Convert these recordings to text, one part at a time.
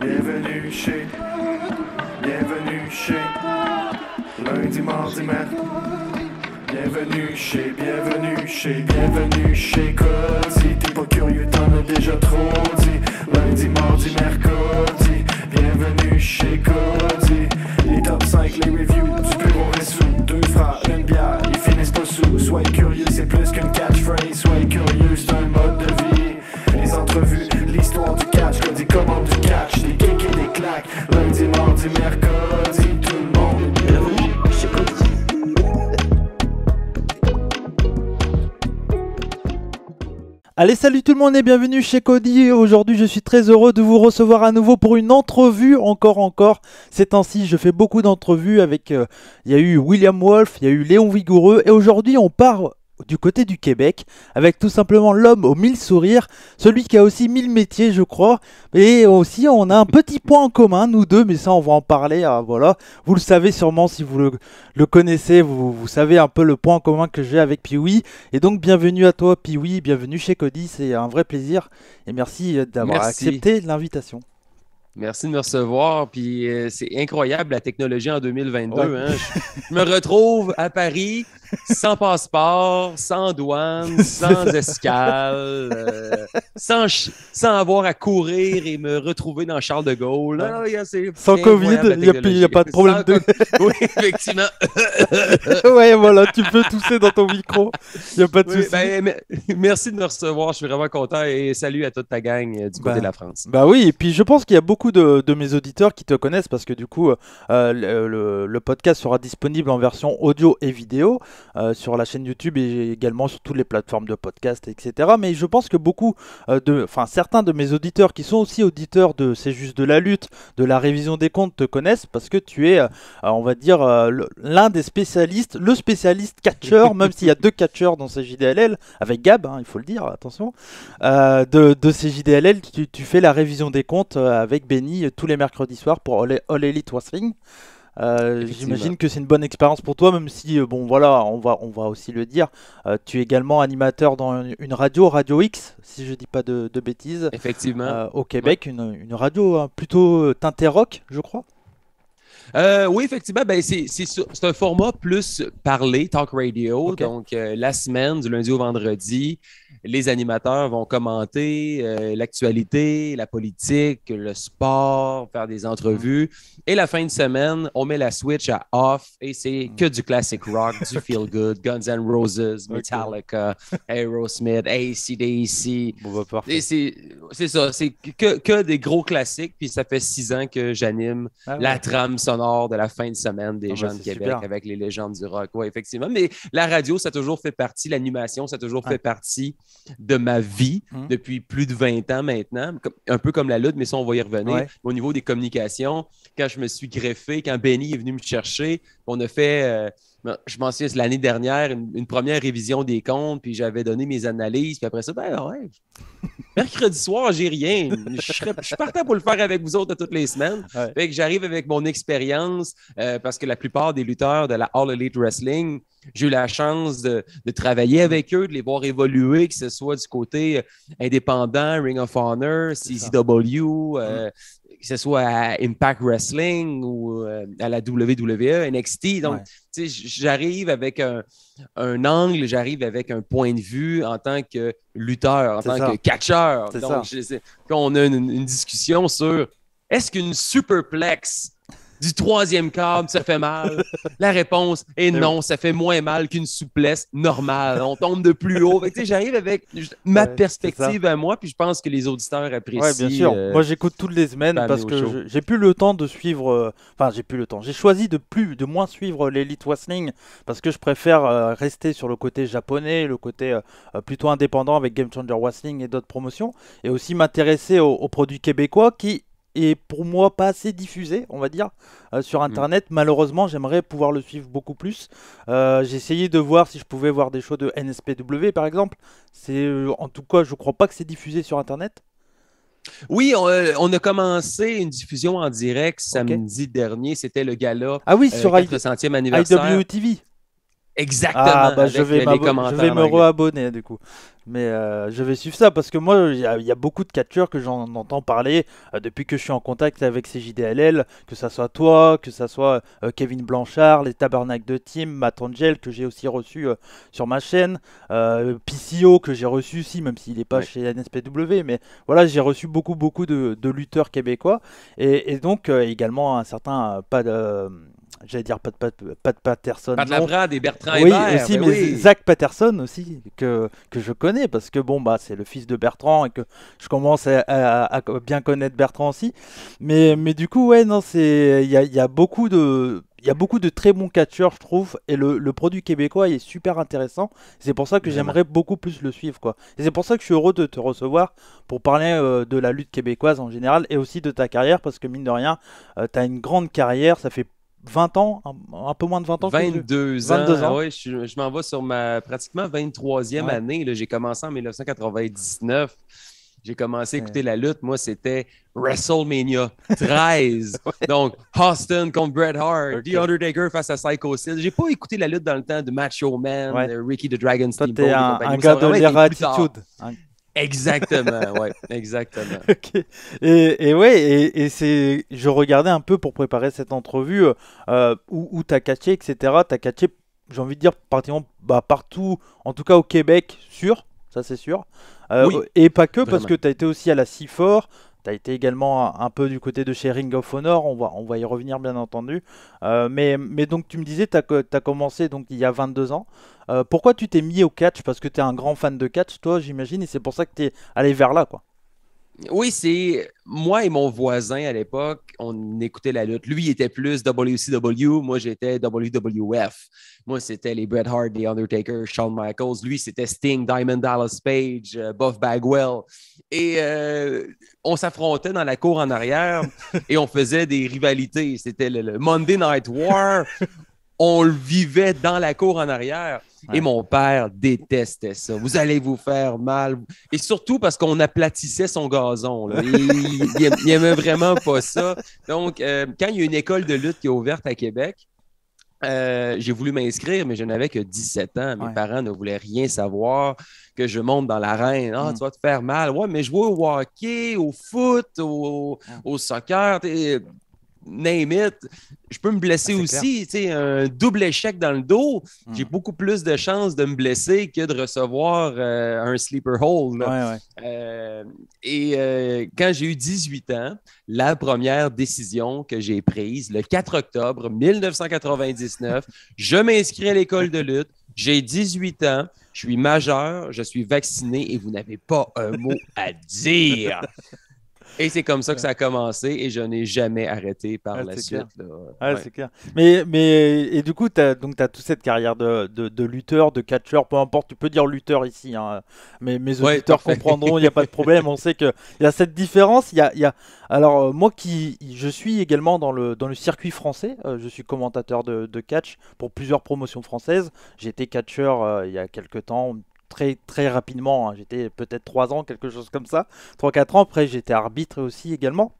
Bienvenue chez. Bienvenue chez. Lundi, mardi, mercredi. Bienvenue chez, bienvenue chez, bienvenue chez Cody. T'es pas curieux, t'en as déjà trop dit. Lundi, mardi, mercredi. Bienvenue chez Cody. Les top 5, les reviews du bureau sous Deux frères, une bière, ils finissent pas sous. Soyez curieux, c'est plus qu'une catchphrase. Soyez curieux, c'est un mode de vie. Les entrevues, l'histoire du les du catch, et claques. Lundi, mardi, mercredi, tout le monde Allez, salut tout le monde et bienvenue chez Cody. Aujourd'hui, je suis très heureux de vous recevoir à nouveau pour une entrevue, encore, encore. Ces temps-ci, je fais beaucoup d'entrevues avec. Euh, il y a eu William Wolf, il y a eu Léon Vigoureux, et aujourd'hui, on part du côté du Québec, avec tout simplement l'homme aux mille sourires, celui qui a aussi mille métiers, je crois. Et aussi, on a un petit point en commun, nous deux, mais ça, on va en parler. Hein, voilà, vous le savez sûrement si vous le, connaissez, vous, savez un peu le point en commun que j'ai avec Piwi. Et donc, bienvenue à toi, Piwi, bienvenue chez Cody, c'est un vrai plaisir et merci euh, d'avoir accepté l'invitation. Merci de me recevoir. Puis euh, c'est incroyable la technologie en 2022. Hein. je, me retrouve à Paris sans passeport, sans douane, sans escale, euh, sans, sans, avoir à courir et me retrouver dans Charles de Gaulle. sans Covid, il n'y a, pas de problème. oui, effectivement. Oui, voilà, tu peux tousser dans ton micro. Il n'y a pas de souci. Ben, merci de me recevoir. Je suis vraiment content et salut à toute ta gang euh, du côté ben, de la France. Bah oui, et puis je pense qu'il y a beaucoup de, de, mes auditeurs qui te connaissent parce que du coup, euh, le podcast sera disponible en version audio et vidéo. Euh, sur la chaîne YouTube et également sur toutes les plateformes de podcast, etc. Mais je pense que beaucoup euh, de, enfin certains de mes auditeurs qui sont aussi auditeurs de C'est juste de la lutte, de la révision des comptes te connaissent parce que tu es, euh, on va dire, l'un des spécialistes, le spécialiste catcher, même s'il y a deux catcheurs dans ces JDLL, avec Gab, hein, il faut le dire, attention, de, de ces JDLL, tu, fais la révision des comptes avec Benny tous les mercredis soirs pour All Elite Wrestling. Euh, j'imagine que c'est une bonne expérience pour toi, même si, euh, bon voilà, on va, on va aussi le dire, euh, tu es également animateur dans une, radio, Radio X, si je ne dis pas de, de bêtises. Effectivement. au Québec, une, une, radio hein, plutôt rock, je crois. oui, effectivement, ben, c'est un format plus parlé, talk radio. Donc, la semaine, du lundi au vendredi, les animateurs vont commenter euh, l'actualité, la politique, le sport, faire des entrevues. Mm. Et la fin de semaine, on met la switch à off et c'est mm. que du classic rock, du feel good, Guns N' Roses, Metallica, Aerosmith, ACDC. C'est ça, c'est que, des gros classiques. Puis ça fait six ans que j'anime ah la trame sonore de la fin de semaine des jeunes ah gens Québec avec les légendes du rock. Oui, effectivement. Mais la radio, ça a toujours fait partie, l'animation, ça a toujours fait partie de ma vie hum. depuis plus de 20 ans maintenant, un peu comme la lutte, mais ça, on va y revenir. Au niveau des communications, quand je me suis greffé, quand Benny est venu me chercher, on a fait. Euh, ben, je m'en souviens, l'année dernière, une, première révision des comptes, puis j'avais donné mes analyses, puis après ça, ben ouais, mercredi soir, j'ai rien. Je, suis partant pour le faire avec vous autres toutes les semaines. Fait que j'arrive avec mon expérience, euh, parce que la plupart des lutteurs de la All Elite Wrestling, j'ai eu la chance de, travailler avec eux, de les voir évoluer, que ce soit du côté euh, indépendant, Ring of Honor, CZW, que ce soit à Impact Wrestling ou euh, à la WWE, NXT. Donc, j'arrive avec un, angle, j'arrive avec un point de vue en tant que lutteur, en tant que catcheur. Donc, je, on a une, une discussion sur est-ce qu'une superplex du troisième câble, ça fait mal. La réponse est non, ça fait moins mal qu'une souplesse normale. On tombe de plus haut. J'arrive avec ma perspective à moi, puis je pense que les auditeurs apprécient. bien sûr. Euh, moi, j'écoute toutes les semaines parce que j'ai plus le temps de suivre. Euh, enfin, j'ai plus le temps. J'ai choisi de plus, de moins suivre l'élite wrestling parce que je préfère euh, rester sur le côté japonais, le côté plutôt indépendant avec Game Changer Wrestling et d'autres promotions, et aussi m'intéresser aux produits québécois qui et pour moi pas assez diffusé, on va dire, euh, sur mm. Internet. Malheureusement, j'aimerais pouvoir le suivre beaucoup plus. Euh, j'ai essayé de voir si je pouvais voir des shows de NSPW, par exemple. C'est, euh, en tout cas, je crois pas que c'est diffusé sur Internet. Oui, on, a commencé une diffusion en direct samedi dernier. C'était le gala. Ah oui, sur anniversaire. IWTV. Exactement. Ah, bah, je, vais je, vais me reabonner du coup. Mais euh, je vais suivre ça parce que moi, il y, a beaucoup de catcheurs que j'en entends parler euh, depuis que je suis en contact avec ces JDLL, que ça soit toi, que ça soit euh, Kevin Blanchard, les Tabernacles de Tim, Matt Angel, que j'ai aussi reçu sur ma chaîne, PCO que j'ai reçu aussi, même s'il n'est pas chez NSPW, mais voilà, j'ai reçu beaucoup, beaucoup de, lutteurs québécois et donc également un certain pas de j'allais dire Pat, Pat, Pat Patterson. Pat Labrade et Bertrand Oui, aussi, mais, Zach Patterson aussi, que, que je connais, parce que bon, bah, c'est le fils de Bertrand et que je commence à, bien connaître Bertrand aussi. Mais, mais du coup, ouais, non, c'est. Il y a, y a beaucoup de il y a beaucoup de très bons catcheurs, je trouve, et le, le produit québécois est super intéressant. C'est pour ça que j'aimerais beaucoup plus le suivre, quoi. Et c'est pour ça que je suis heureux de te recevoir pour parler euh, de la lutte québécoise en général et aussi de ta carrière, parce que mine de rien, euh, t'as tu as une grande carrière, ça fait 20 ans, un, peu moins de 20 ans. 22 ans. je, m'en vais sur ma pratiquement 23e année. J'ai commencé en 1999. J'ai commencé à écouter la lutte. Moi, c'était WrestleMania 13. Donc, Austin contre Bret Hart, The Undertaker face à Psycho Sid. J'ai pas écouté la lutte dans le temps de Macho Man, Ricky the Dragon Steamboat. Un, un gars de attitude. Exactement, ouais, exactement. Et, ouais, et, c'est, je regardais un peu pour préparer cette entrevue euh, où, où t'as catché, etc. T'as catché, j'ai envie de dire, pratiquement bah, partout, en tout cas au Québec, sûr, ça c'est sûr. Euh, et pas que, parce que t'as été aussi à la CIFOR, tu as été également un, peu du côté de chez Ring of Honor, on va, on y revenir bien entendu. Euh, mais, donc tu me disais, tu as, commencé donc, il y a 22 ans. Euh, pourquoi tu t'es mis au catch Parce que tu es un grand fan de catch, toi j'imagine, et c'est pour ça que tu es allé vers là. quoi. Oui, c'est moi et mon voisin à l'époque, on écoutait la lutte. Lui, il était plus WCW, moi j'étais WWF. Moi, c'était les Bret Hart, The Undertaker, Shawn Michaels. Lui, c'était Sting, Diamond Dallas Page, euh, Buff Bagwell. Et euh, on s'affrontait dans la cour en arrière et on faisait des rivalités. C'était le, le Monday Night War. on le vivait dans la cour en arrière. Et mon père détestait ça. Vous allez vous faire mal. Et surtout parce qu'on aplatissait son gazon. Il, n'aimait vraiment pas ça. Donc, euh, quand il y a une école de lutte qui est ouverte à Québec, euh, j'ai voulu m'inscrire, mais je n'avais que 17 ans. Mes parents ne voulaient rien savoir que je monte dans l'arène. Ah, mm. tu vas te faire mal. Ouais, mais je jouais au hockey, au foot, au, mm. au soccer name Je peux me blesser ah, aussi. Un double échec dans le dos, hmm. j'ai beaucoup plus de chances de me blesser que de recevoir euh, un sleeper hole. Euh, et euh, quand j'ai eu 18 ans, la première décision que j'ai prise, le 4 octobre 1999, je m'inscris à l'école de lutte. J'ai 18 ans, je suis majeur, je suis vacciné et vous n'avez pas un mot à dire. Et c'est comme ça que ça a commencé et je n'ai jamais arrêté par la suite. Ah, c'est clair. Mais, mais, et du coup, tu as, as, toute cette carrière de, de, lutteur, de catcheur, peu importe, tu peux dire lutteur ici. Hein. Mais mes auditeurs comprendront, il n'y a pas de problème. On sait qu'il y a cette différence. Il y a, y a... Alors, euh, moi qui je suis également dans le, dans le circuit français, euh, je suis commentateur de, catch pour plusieurs promotions françaises. J'étais catcheur euh, il y a quelques temps, très très rapidement. Hein. J'étais peut-être 3 ans, quelque chose comme ça. 3-4 ans, après j'étais arbitre aussi également.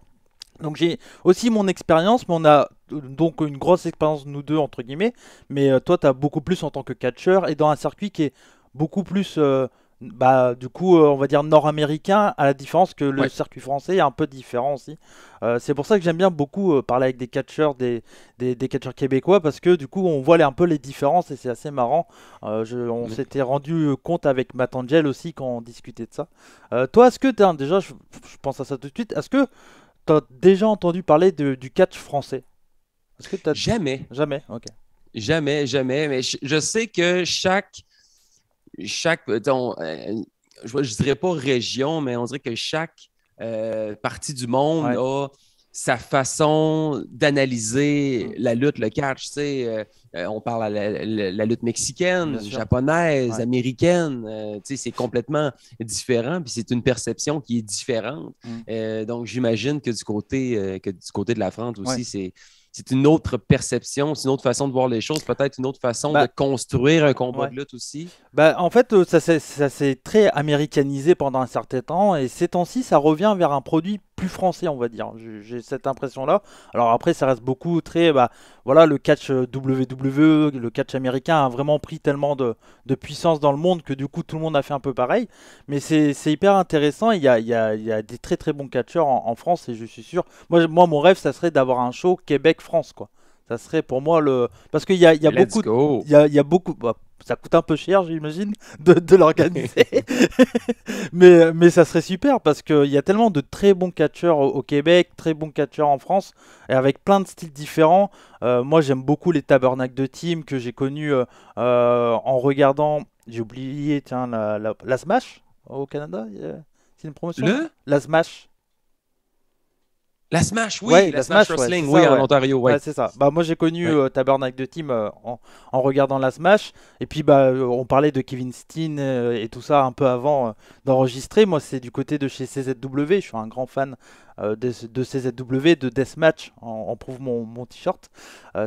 Donc j'ai aussi mon expérience, mais on a euh, donc une grosse expérience nous deux, entre guillemets. Mais euh, toi, tu as beaucoup plus en tant que catcheur et dans un circuit qui est beaucoup plus... Euh, bah, du coup, euh, on va dire nord-américain, à la différence que le circuit français est un peu différent aussi. Euh, c'est pour ça que j'aime bien beaucoup euh, parler avec des catcheurs, des, des, catcheurs québécois, parce que du coup, on voit les, un peu les différences et c'est assez marrant. on s'était rendu compte avec Matt Angel aussi quand on discutait de ça. toi, est-ce que tu as, déjà, je, pense à ça tout de suite, est-ce que tu as déjà entendu parler du catch français est-ce que as... Jamais. Jamais, ok. Jamais, jamais, mais je sais que chaque chaque, euh, euh, je ne dirais pas région, mais on dirait que chaque euh, partie du monde a sa façon d'analyser mm. la lutte, le catch. Tu on parle à la, lutte mexicaine, japonaise, américaine. tu sais, c'est complètement différent, puis c'est une perception qui est différente. Mm. donc, j'imagine que du côté que du côté de la France aussi, c'est c'est une autre perception, c'est une autre façon de voir les choses, peut-être une autre façon bah, de construire un combat de lutte aussi. Bah, en fait, euh, ça s'est très américanisé pendant un certain temps et ces temps-ci, ça revient vers un produit plus français, on va dire. J'ai cette impression-là. Alors après, ça reste beaucoup très. Bah, voilà, le catch euh, WWE, le catch américain a vraiment pris tellement de, puissance dans le monde que du coup, tout le monde a fait un peu pareil. Mais c'est hyper intéressant. Il y a, il y a, des très très bons catcheurs en, France et je suis sûr. Moi, moi mon rêve, ça serait d'avoir un show Québec-France, quoi. Ça serait pour moi le. Parce qu'il y a, y a beaucoup. Il y, a beaucoup. Bah, ça coûte un peu cher, j'imagine, de, l'organiser. mais, mais ça serait super parce qu'il y a tellement de très bons catcheurs au, Québec, très bons catcheurs en France, et avec plein de styles différents. Euh, moi, j'aime beaucoup les tabernacles de team que j'ai connus euh, euh, en regardant. J'ai oublié, tiens, la, Smash au Canada. C'est une promotion La Smash. La Smash, oui, la, Smash, Wrestling, oui, en Ontario, c'est ça. Bah, moi, j'ai connu euh, Tabernacle de Team euh, en, regardant la Smash. Et puis, bah, euh, on parlait de Kevin Steen euh, et tout ça un peu avant d'enregistrer. Moi, c'est du côté de chez CZW. Je suis un grand fan de, CZW, de Deathmatch. On, en prouve mon, mon t-shirt.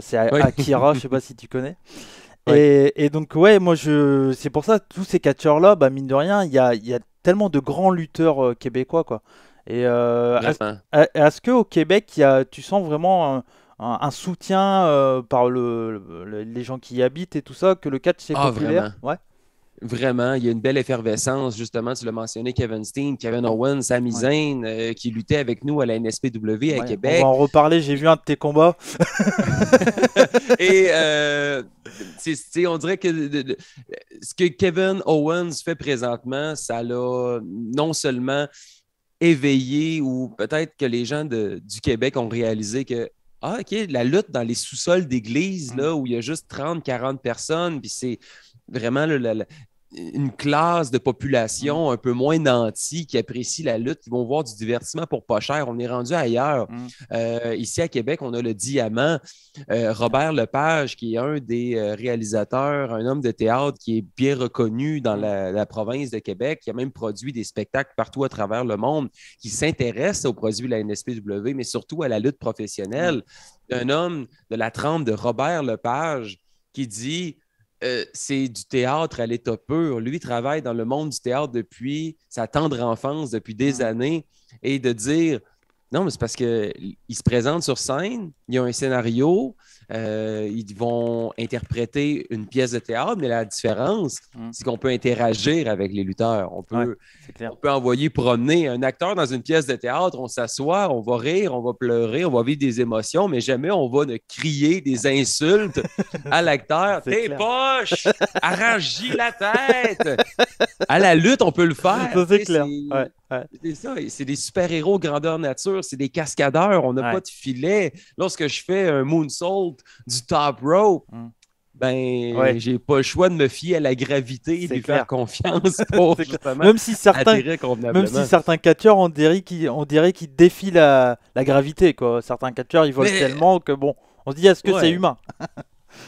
c'est Akira, je sais pas si tu connais. Et, donc, ouais, moi, je... c'est pour ça, tous ces catcheurs-là, bah, mine de rien, il y a, y a tellement de grands lutteurs québécois, quoi. Et euh, est-ce qu'au Québec, y a, tu sens vraiment un, soutien euh, par le, les gens qui y habitent et tout ça, que le catch c'est ah, vraiment. Ouais. Vraiment, il y a une belle effervescence, justement, tu l'as mentionné, Kevin Steen, Kevin Owens, sa ouais. Euh, qui luttait avec nous à la NSPW à Québec. On va en reparler, j'ai vu un de tes combats. et euh, on dirait que ce que Kevin Owens fait présentement, ça l'a non seulement éveillé ou peut-être que les gens du Québec ont réalisé que ah, OK, la lutte dans les sous-sols d'église, là, où il y a juste 30, 40 personnes, puis c'est vraiment le la, une classe de population mm. un peu moins nantie qui apprécie la lutte, qui vont voir du divertissement pour pas cher. On est rendu ailleurs. Mm. Euh, ici à Québec, on a le diamant. Euh, Robert Lepage, qui est un des euh, réalisateurs, un homme de théâtre qui est bien reconnu dans mm. la, province de Québec, qui a même produit des spectacles partout à travers le monde, qui s'intéresse aux produits de la NSPW, mais surtout à la lutte professionnelle. Un homme de la trempe de Robert Lepage qui dit euh, c'est du théâtre à l'état pur. Lui travaille dans le monde du théâtre depuis sa tendre enfance, depuis des mm. années. Et de dire, non, mais c'est parce qu'il se présente sur scène, il y a un scénario, euh, ils vont interpréter une pièce de théâtre, mais la différence, mm. c'est qu'on peut interagir avec les lutteurs. On peut, on peut envoyer promener un acteur dans une pièce de théâtre, on s'assoit, on va rire, on va pleurer, on va vivre des émotions, mais jamais on va ne crier des insultes à l'acteur. T'es poche! Arrangis la tête! À la lutte, on peut le faire. C'est clair. ça, c'est des super-héros grandeur nature, c'est des cascadeurs, on n'a pas de filet. Lorsque je fais un moonsault du top row, mm. ben, j'ai pas le choix de me fier à la gravité et lui faire confiance pour même si certains, Même si certains catcheurs, on dirait qu'ils qu défient la, la, gravité. Quoi. Certains catcheurs, ils volent tellement que bon, on se dit est-ce que c'est humain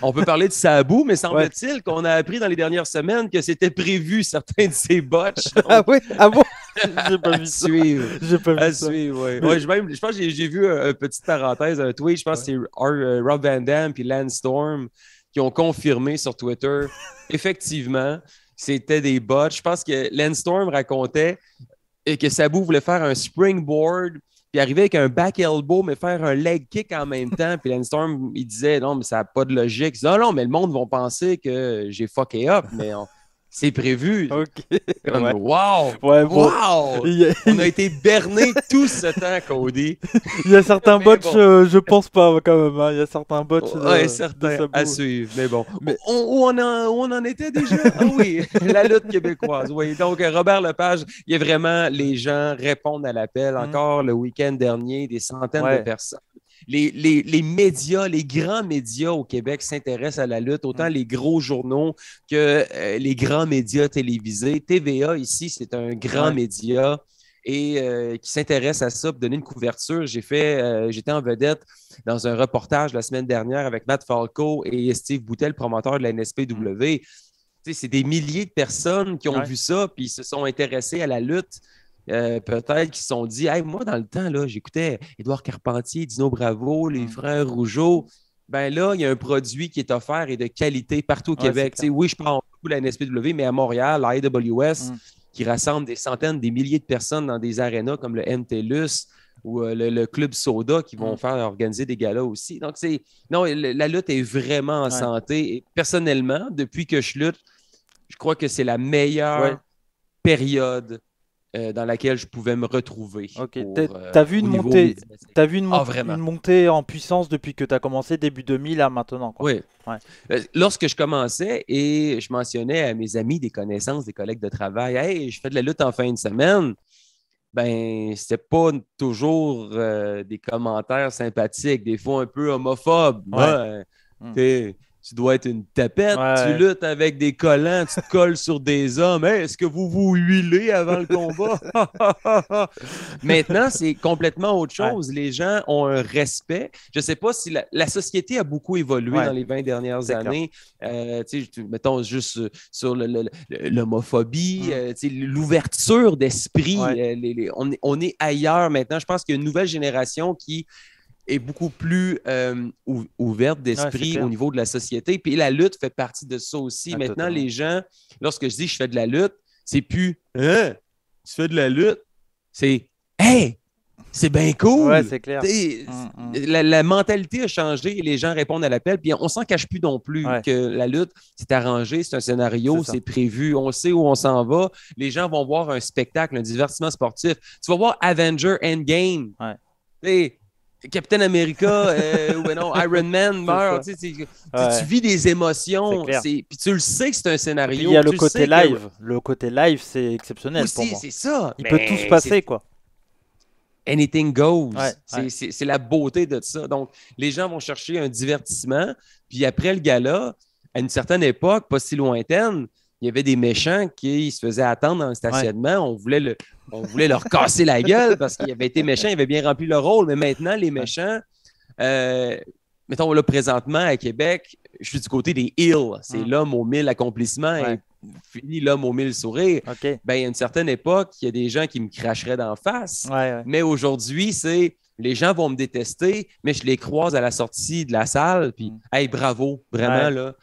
On peut parler de Sabu, mais semble-t-il qu'on a appris dans les dernières semaines que c'était prévu certains de ces botches. ah oui, ah bon j'ai pas vu Suivre. J'ai pas vu Suivre, ouais. je, pense que j'ai vu euh, une petite parenthèse, un tweet. Je pense que c'est euh, Rob Van Damme puis Landstorm qui ont confirmé sur Twitter. Effectivement, c'était des bots. Je pense que Storm racontait que Sabu voulait faire un springboard puis arriver avec un back elbow, mais faire un leg kick en même temps. Puis Landstorm, il disait non, mais ça n'a pas de logique. non, non, mais le monde va penser que j'ai fucké up, mais on, c'est prévu. OK. Wow! wow! On a été bernés tout ce temps, Cody. Il y a certains bots, je, pense pas quand même. Hein. Il y a certains bots. Euh, certains à suivre. Mais bon. Mais... On, on, en, était déjà. ah oui, la lutte québécoise. Oui. Donc, euh, Robert Lepage, il y a vraiment les gens répondent à l'appel. Mm. Encore le week-end dernier, des centaines de personnes les, médias, les grands médias au Québec s'intéressent à la lutte, autant mm. les gros journaux que euh, les grands médias télévisés. TVA, ici, c'est un grand média et euh, qui s'intéresse à ça pour donner une couverture. J'ai fait, euh, j'étais en vedette dans un reportage la semaine dernière avec Matt Falco et Steve Boutel, promoteur de la NSPW. Mm. C'est des milliers de personnes qui ont vu ça puis se sont intéressées à la lutte euh, peut-être qu'ils se sont dit hey, moi, dans le temps, là, j'écoutais Édouard Carpentier, Dino Bravo, les mm. frères Rougeau. Ben là, il y a un produit qui est offert et de qualité partout au Québec. Oui, je parle de la NSPW, mais à Montréal, la mm. qui rassemble des centaines, des milliers de personnes dans des arénas comme le MTLUS ou euh, le, Club Soda qui vont mm. faire organiser des galas aussi. Donc, c'est non, la lutte est vraiment en santé. personnellement, depuis que je lutte, je crois que c'est la meilleure période euh, dans laquelle je pouvais me retrouver. Ok. Euh, t'as vu, une montée, as vu ah, une, montée en puissance depuis que tu as commencé début 2000 à maintenant. Oui. Euh, lorsque je commençais et je mentionnais à mes amis, des connaissances, des collègues de travail, hey, je fais de la lutte en fin de semaine ben, c'était pas toujours des commentaires sympathiques, des fois un peu homophobes. Hmm tu dois être une tapette, tu luttes avec des collants, tu te colles sur des hommes. Est-ce que vous vous huilez avant le combat? Maintenant, c'est complètement autre chose. Les gens ont un respect. Je ne sais pas si la, société a beaucoup évolué dans les 20 dernières années. Euh, mettons juste sur l'homophobie, mm. euh, l'ouverture d'esprit. Euh, on, est ailleurs maintenant. Je pense qu'il y a une nouvelle génération qui est beaucoup plus euh, ouverte d'esprit au niveau de la société. Puis la lutte fait partie de ça aussi. Ah, Maintenant, les gens, lorsque je dis je fais de la lutte, c'est plus hein, tu fais de la lutte, c'est hey, c'est bien cool. c'est clair. Mm, mm. La, mentalité a changé les gens répondent à l'appel. Puis on s'en cache plus non plus que la lutte, c'est arrangé, c'est un scénario, c'est prévu, on sait où on s'en va. Les gens vont voir un spectacle, un divertissement sportif. Tu vas voir Avenger Endgame. Ouais. Captain America, euh, ben Iron Man meurt. Tu, vis des émotions. Puis tu le sais que c'est un scénario. il y a le côté live. Le côté live, c'est exceptionnel pour moi. c'est ça. Il peut tout se passer, quoi. Anything goes. c'est la beauté de ça. Donc, les gens vont chercher un divertissement. Puis après le gala, à une certaine époque, pas si lointaine, il y avait des méchants qui se faisaient attendre dans le stationnement. On, voulait le, on voulait leur casser la gueule parce qu'ils avaient été méchants, ils avaient bien rempli leur rôle. Mais maintenant, les méchants, euh, mettons là, présentement à Québec, je suis du côté des Hills. C'est mm. l'homme aux mille accomplissements et fini l'homme aux mille sourires. Ben, il y a une certaine époque, il y a des gens qui me cracheraient d'en face. mais aujourd'hui, c'est les gens vont me détester, mais je les croise à la sortie de la salle, puis mm. hey, bravo, vraiment, là,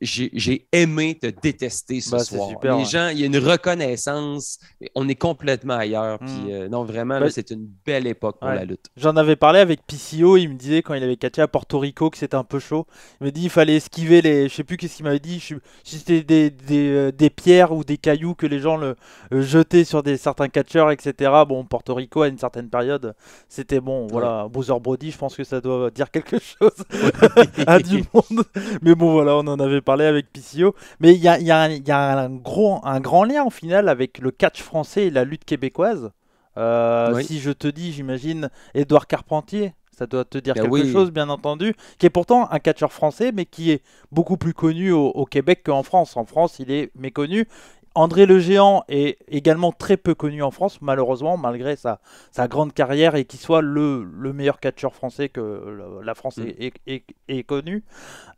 j'ai aimé te détester ce ben, soir. Super, les hein. gens, il y a une reconnaissance. On est complètement ailleurs. Puis, hmm. euh, non, vraiment, ben, c'est une belle époque pour la lutte. J'en avais parlé avec piscio Il me disait quand il avait catché à Porto Rico que c'était un peu chaud. Il me dit il fallait esquiver les. Je sais plus qu'est-ce qu'il m'avait dit. si C'était des, euh, des, pierres ou des cailloux que les gens le, euh, jetaient sur des certains catcheurs, etc. Bon, Porto Rico à une certaine période, c'était bon. Voilà, bowser Brody, je pense que ça doit dire quelque chose à du monde. Mais bon, voilà, on en avait parler avec P.C.O. Mais il y a, un, gros, un grand lien en final avec le catch français et la lutte québécoise. Euh, si je te dis, j'imagine, Édouard Carpentier, ça doit te dire ben quelque chose, bien entendu, qui est pourtant un catcheur français, mais qui est beaucoup plus connu au Québec qu'en France. En France, il est méconnu. André le Géant est également très peu connu en France, malheureusement, malgré sa, sa grande carrière et qu'il soit le, le meilleur catcheur français que la France mm. est, est,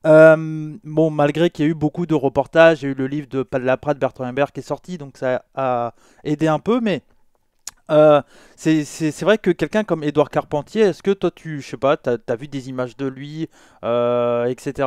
euh, bon, malgré qu'il y ait eu beaucoup de reportages, il y a eu le livre de la prade Bertrand Hembert qui est sorti, donc ça a aidé un peu, mais. Euh, c'est vrai que quelqu'un comme Édouard Carpentier, est-ce que toi, tu, je sais pas, tu as, vu des images de lui, euh, etc.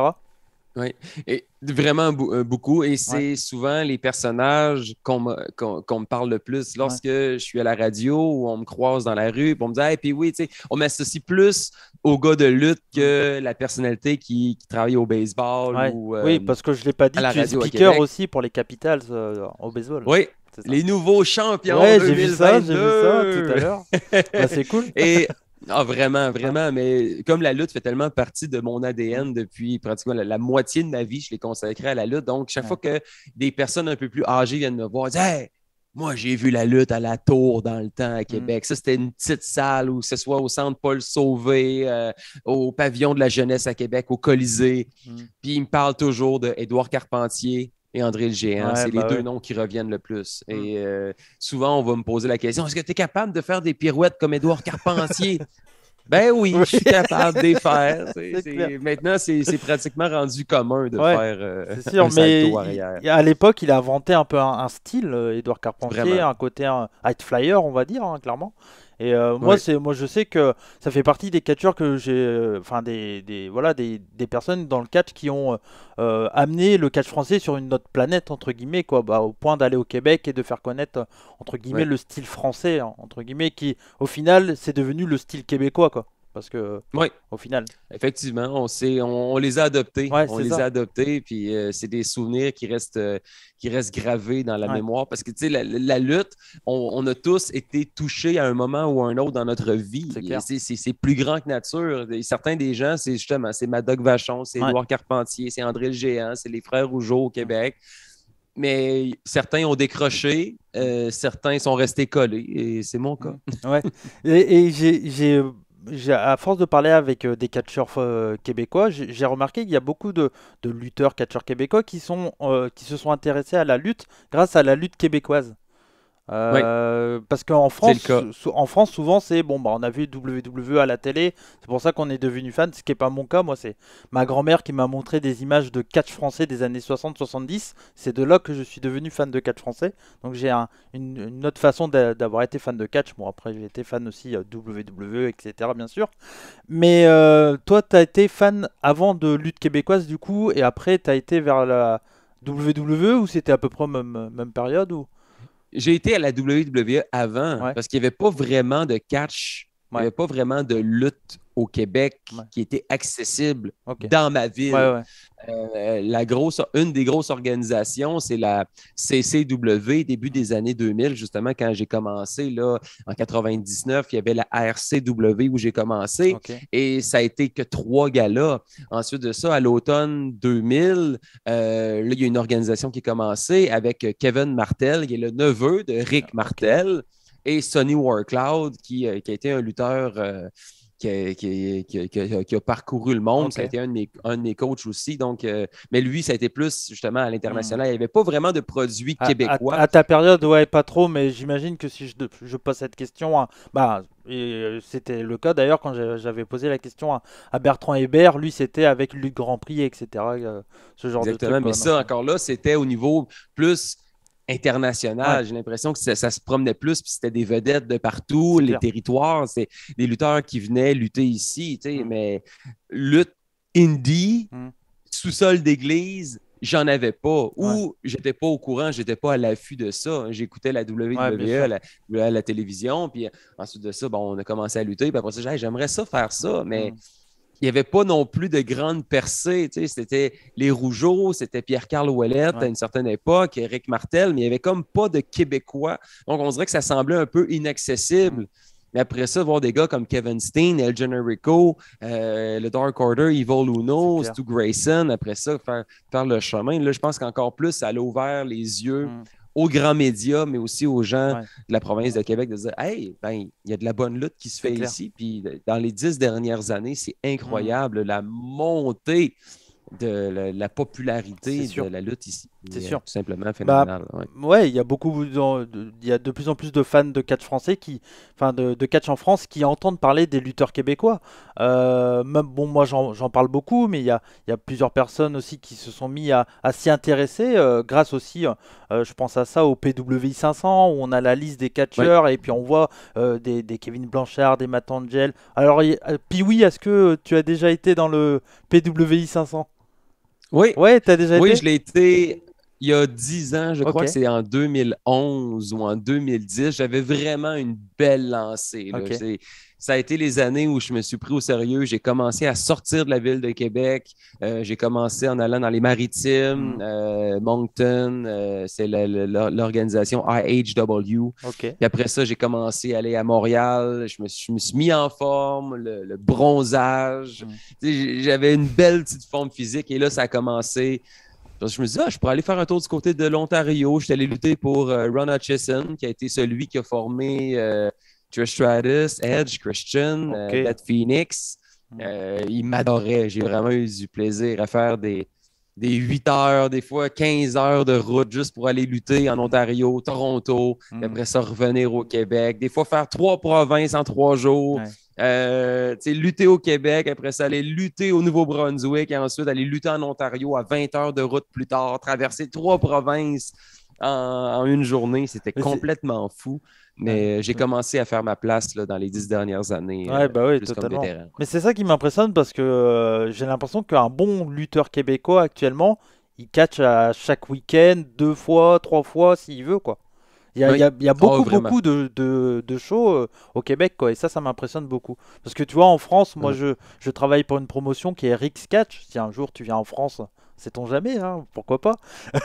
Oui, et vraiment euh, beaucoup. Et c'est souvent les personnages qu'on me, parle le plus. Lorsque je suis à la radio ou on me croise dans la rue, on me dit et puis oui, tu sais, on m'associe plus au gars de lutte que la personnalité qui, travaille au baseball. Ou, oui, euh, parce que je ne l'ai pas dit, tu es speaker aussi pour les Capitals euh, au baseball. Oui, les nouveaux champions. Oui, j'ai vu ça, j'ai vu ça tout à l'heure. Bah, c'est cool. Et ah, vraiment, vraiment. Mais comme la lutte fait tellement partie de mon ADN depuis pratiquement la, moitié de ma vie, je l'ai consacrée à la lutte. Donc, chaque fois que des personnes un peu plus âgées viennent me voir, disent Hey, moi, j'ai vu la lutte à la Tour dans le temps à mm. Québec. Ça, c'était une petite salle où ce soit au centre Paul Sauvé, euh, au pavillon de la jeunesse à Québec, au Colisée. Mm. Puis, ils me parlent toujours de Carpentier, et André le Géant. c'est les bah deux noms qui reviennent le plus. Mm. Et euh, souvent, on va me poser la question est-ce que tu es capable de faire des pirouettes comme Edouard Carpentier Ben oui, je suis capable de les faire. maintenant, c'est pratiquement rendu commun de faire des euh, un arrière. à l'époque, il a inventé un peu un, style, euh, Édouard Carpentier, un côté high flyer, on va dire, hein, clairement. Et euh, moi, c'est moi, je sais que ça fait partie des catcheurs que j'ai, euh, enfin des, des, voilà des, personnes dans le catch qui ont euh, amené le catch français sur une autre planète entre guillemets quoi, bah, au point d'aller au Québec et de faire connaître entre guillemets le style français entre guillemets qui, au final, c'est devenu le style québécois quoi. Parce que, au final. Effectivement, on, on, les a adoptés. on les a adoptés, puis euh, c'est des souvenirs qui restent, euh, qui restent gravés dans la mémoire. Parce que, tu sais, la, lutte, on, a tous été touchés à un moment ou à un autre dans notre vie. C'est plus grand que nature. certains des gens, c'est justement, c'est Madoc Vachon, c'est Edouard Carpentier, c'est André le Géant, c'est les Frères Rougeau au Québec mais certains ont décroché, euh, certains sont restés collés, et c'est mon cas. ouais. et j'ai à force de parler avec euh, des catcheurs euh, québécois, j'ai remarqué qu'il y a beaucoup de, lutteurs catcheurs québécois qui, sont, euh, qui se sont intéressés à la lutte grâce à la lutte québécoise. Euh, parce qu'en France, en France, souvent, c'est bon, bah, on a vu WWE à la télé, c'est pour ça qu'on est devenu fan. Ce qui n'est pas mon cas, moi, c'est ma grand-mère qui m'a montré des images de catch français des années 60-70. C'est de là que je suis devenu fan de catch français. Donc, j'ai une, autre façon d'avoir été fan de catch. Bon, après, j'ai été fan aussi euh, WWE, etc., bien sûr. Mais euh, toi, tu as été fan avant de lutte québécoise, du coup, et après, tu as été vers la WWE ou c'était à peu près même, même période ou... J'ai été à la WWE avant parce qu'il n'y avait pas vraiment de catch il n'y avait pas vraiment de lutte au Québec qui était accessible dans ma ville. Euh, la grosse, une des grosses organisations, c'est la CCW, début des années 2000, justement, quand j'ai commencé, là, en 99, il y avait la RCW où j'ai commencé, et ça a été que trois galas. Ensuite de ça, à l'automne 2000, euh, il y a une organisation qui a commencé avec Kevin Martel, qui est le neveu de Rick ah, Martel et Sonny Warcloud, qui, euh, qui a été un lutteur euh, qui, a, qui, parcouru le monde. Ça a été un de, mes, un coachs aussi. Donc, euh, mais lui, ça a été plus justement à l'international. Hmm. Il n'y avait pas vraiment de produits québécois. À, ta période, ouais, pas trop, mais j'imagine que si je, pose cette question, bah, c'était le cas d'ailleurs quand j'avais posé la question à, Bertrand Hébert, lui c'était avec Luc Grand Prix, etc. ce genre de mais ça encore là, c'était au niveau plus international. J'ai l'impression que ça, se promenait plus, puis c'était des vedettes de partout, les territoires, c'est des lutteurs qui venaient lutter ici, tu sais, mm. mais lutte indie, mm. sous-sol d'église, j'en avais pas. Ou j'étais pas au courant, j'étais pas à l'affût de ça. J'écoutais la WWE e la, télévision, puis ensuite de ça, bon, on a commencé à lutter, puis après ça, j'aimerais ça faire ça, mais... Mm il n'y avait pas non plus de grandes percées. c'était les Rougeaux, c'était Pierre-Carl Ouellette à une certaine époque, Eric Martel, mais il n'y avait comme pas de Québécois. Donc, on dirait que ça semblait un peu inaccessible. Mais après ça, voir des gars comme Kevin Steen, El Generico, euh, le Dark Order, Evil Uno, Stu Grayson, après ça, faire, le chemin, là, je pense qu'encore plus, ça a ouvert les yeux mm aux grands médias, mais aussi aux gens de la province de Québec de dire Hey, ben, il y a de la bonne lutte qui se fait ici. Puis dans les dix dernières années, c'est mm. incroyable la montée de la, popularité de la lutte ici. C'est sûr. Tout simplement bah, phénoménal. ouais. il y a beaucoup, il y a de plus en plus de fans de catch français qui, enfin de, catch en France qui entendent parler des lutteurs québécois. Euh, même, bon, moi j'en parle beaucoup, mais il y a, y plusieurs personnes aussi qui se sont mis à, s'y intéresser euh, grâce aussi euh, euh, je pense à ça au PWI 500 où on a la liste des catcheurs et puis on voit euh, des, Kevin Blanchard, des Matt Angel. Alors, oui, euh, est-ce que tu as déjà été dans le PWI 500 oui. Ouais, as déjà été? Oui, je l'ai été il y a 10 ans, je crois que c'est en 2011 ou en 2010. J'avais vraiment une belle lancée ça a été les années où je me suis pris au sérieux. J'ai commencé à sortir de la ville de Québec. Euh, j'ai commencé en allant dans les maritimes, mm. euh, Moncton, euh, c'est l'organisation IHW. après ça, j'ai commencé à aller à Montréal. Je me suis, mis en forme, le, bronzage. Mm. J'avais une belle petite forme physique et là, ça a commencé. Je me suis dit, ah, je pourrais aller faire un tour du côté de l'Ontario. Je suis allé lutter pour Ron Hutchison, qui a été celui qui a formé Trish Stratus, Edge, Christian, euh, okay. Phoenix. Mm. Euh, ils il J'ai vraiment eu du plaisir à faire des, des 8 heures, des fois 15 heures de route juste pour aller lutter en Ontario, Toronto, mm. après ça revenir au Québec, des fois faire trois provinces en trois jours. Euh, tu lutter au Québec, après ça aller lutter au Nouveau-Brunswick et ensuite aller lutter en Ontario à 20 heures de route plus tard, traverser trois provinces en, une journée. C'était complètement fou. Mais j'ai commencé à faire ma place là, dans les dix dernières années. bah oui, euh, totalement. Mais c'est ça qui m'impressionne parce que euh, j'ai l'impression qu'un bon lutteur québécois actuellement, il catch à chaque week-end, deux fois, trois fois, s'il veut. quoi. Il y a, beaucoup, ah, beaucoup de, shows euh, au Québec, quoi. Et ça, ça m'impressionne beaucoup. Parce que tu vois, en France, moi, je, je travaille pour une promotion qui est Rick's Catch. Si un jour tu viens en France, sait-on jamais, hein, pourquoi pas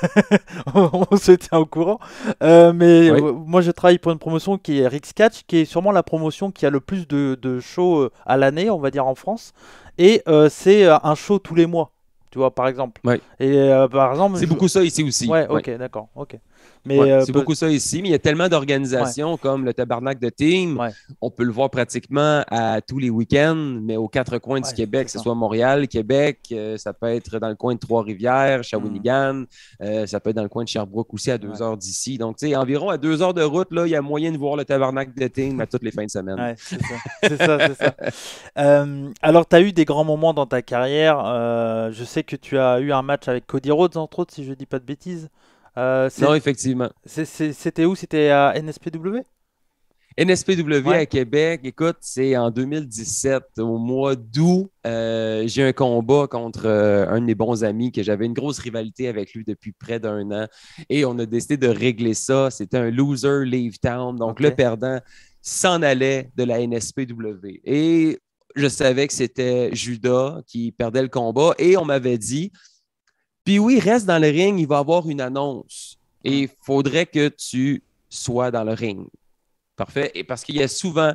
On se tient au courant. Euh, mais euh, moi, je travaille pour une promotion qui est Rick's Catch, qui est sûrement la promotion qui a le plus de, de shows euh, à l'année, on va dire en France. Et c'est un show tous les mois, tu vois, par exemple. Et par exemple, c'est beaucoup ça ici aussi. ok, d'accord, ok. Euh, c'est beaucoup ça ici, mais il y a tellement d'organisations comme le Tabarnak de Team. On peut le voir pratiquement à tous les week-ends, mais aux quatre coins du Québec, que ce soit Montréal, Québec, euh, ça peut être dans le coin de Trois-Rivières, Shawinigan, mm. euh, ça peut être dans le coin de Sherbrooke aussi à deux heures d'ici. Donc, tu sais, environ à deux heures de route, là, il y a moyen de voir le Tabarnak de Team à toutes les fins de semaine. c'est ça. alors, tu as eu des grands moments dans ta carrière. je sais que tu as eu un match avec Cody Rhodes, entre autres, si je ne dis pas de bêtises. Euh, non, effectivement. C'était où? C'était à NSPW? NSPW à Québec, écoute, c'est en 2017, au mois d'août, euh, j'ai un combat contre euh, un de mes bons amis que j'avais une grosse rivalité avec lui depuis près d'un an et on a décidé de régler ça. C'était un loser leave town, donc le perdant s'en allait de la NSPW. Et je savais que c'était Judas qui perdait le combat et on m'avait dit puis oui, reste dans le ring, il va avoir une annonce. Et il mm. faudrait que tu sois dans le ring. Parfait. Et parce qu'il y a souvent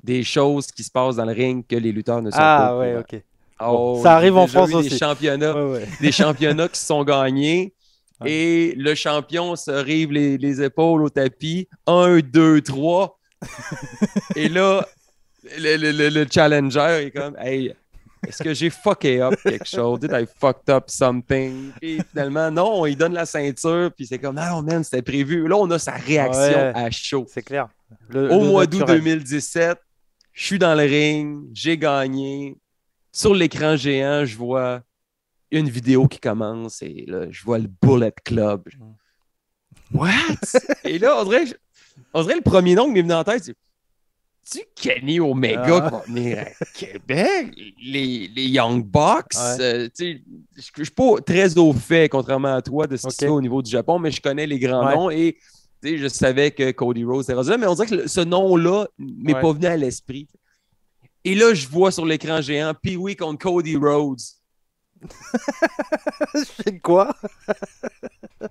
des choses qui se passent dans le ring que les lutteurs ne savent ah, pas. Ah ouais, OK. Ah, oh, ça arrive en France aussi. Des championnats, des championnats qui sont gagnés et le champion se rive les, épaules au tapis. Un, deux, trois. et là, le, le, challenger est comme Hey, est-ce que j'ai fucké up quelque chose? Did I fucked up something? Puis finalement, non, il donne la ceinture, puis c'est comme, non, man, c'était prévu. Là, on a sa réaction à chaud. C'est clair. Au mois d'août 2017, je suis dans le ring, j'ai gagné. Sur l'écran géant, je vois une vidéo qui commence et là, je vois le Bullet Club. Mm. What? et là, on dirait, le premier nom qui m'est venu en tête, c'est tu Kenny Omega qui ah. va venir à Québec? Les, les Young Bucks? Euh, je ne suis pas très au fait, contrairement à toi, de ce qui se au niveau du Japon, mais je connais les grands noms et je savais que Cody Rhodes, était là, mais on dirait que ce nom-là m'est pas venu à l'esprit. Et là, je vois sur l'écran géant Pee-Wee contre Cody Rhodes. je fais quoi? Euh,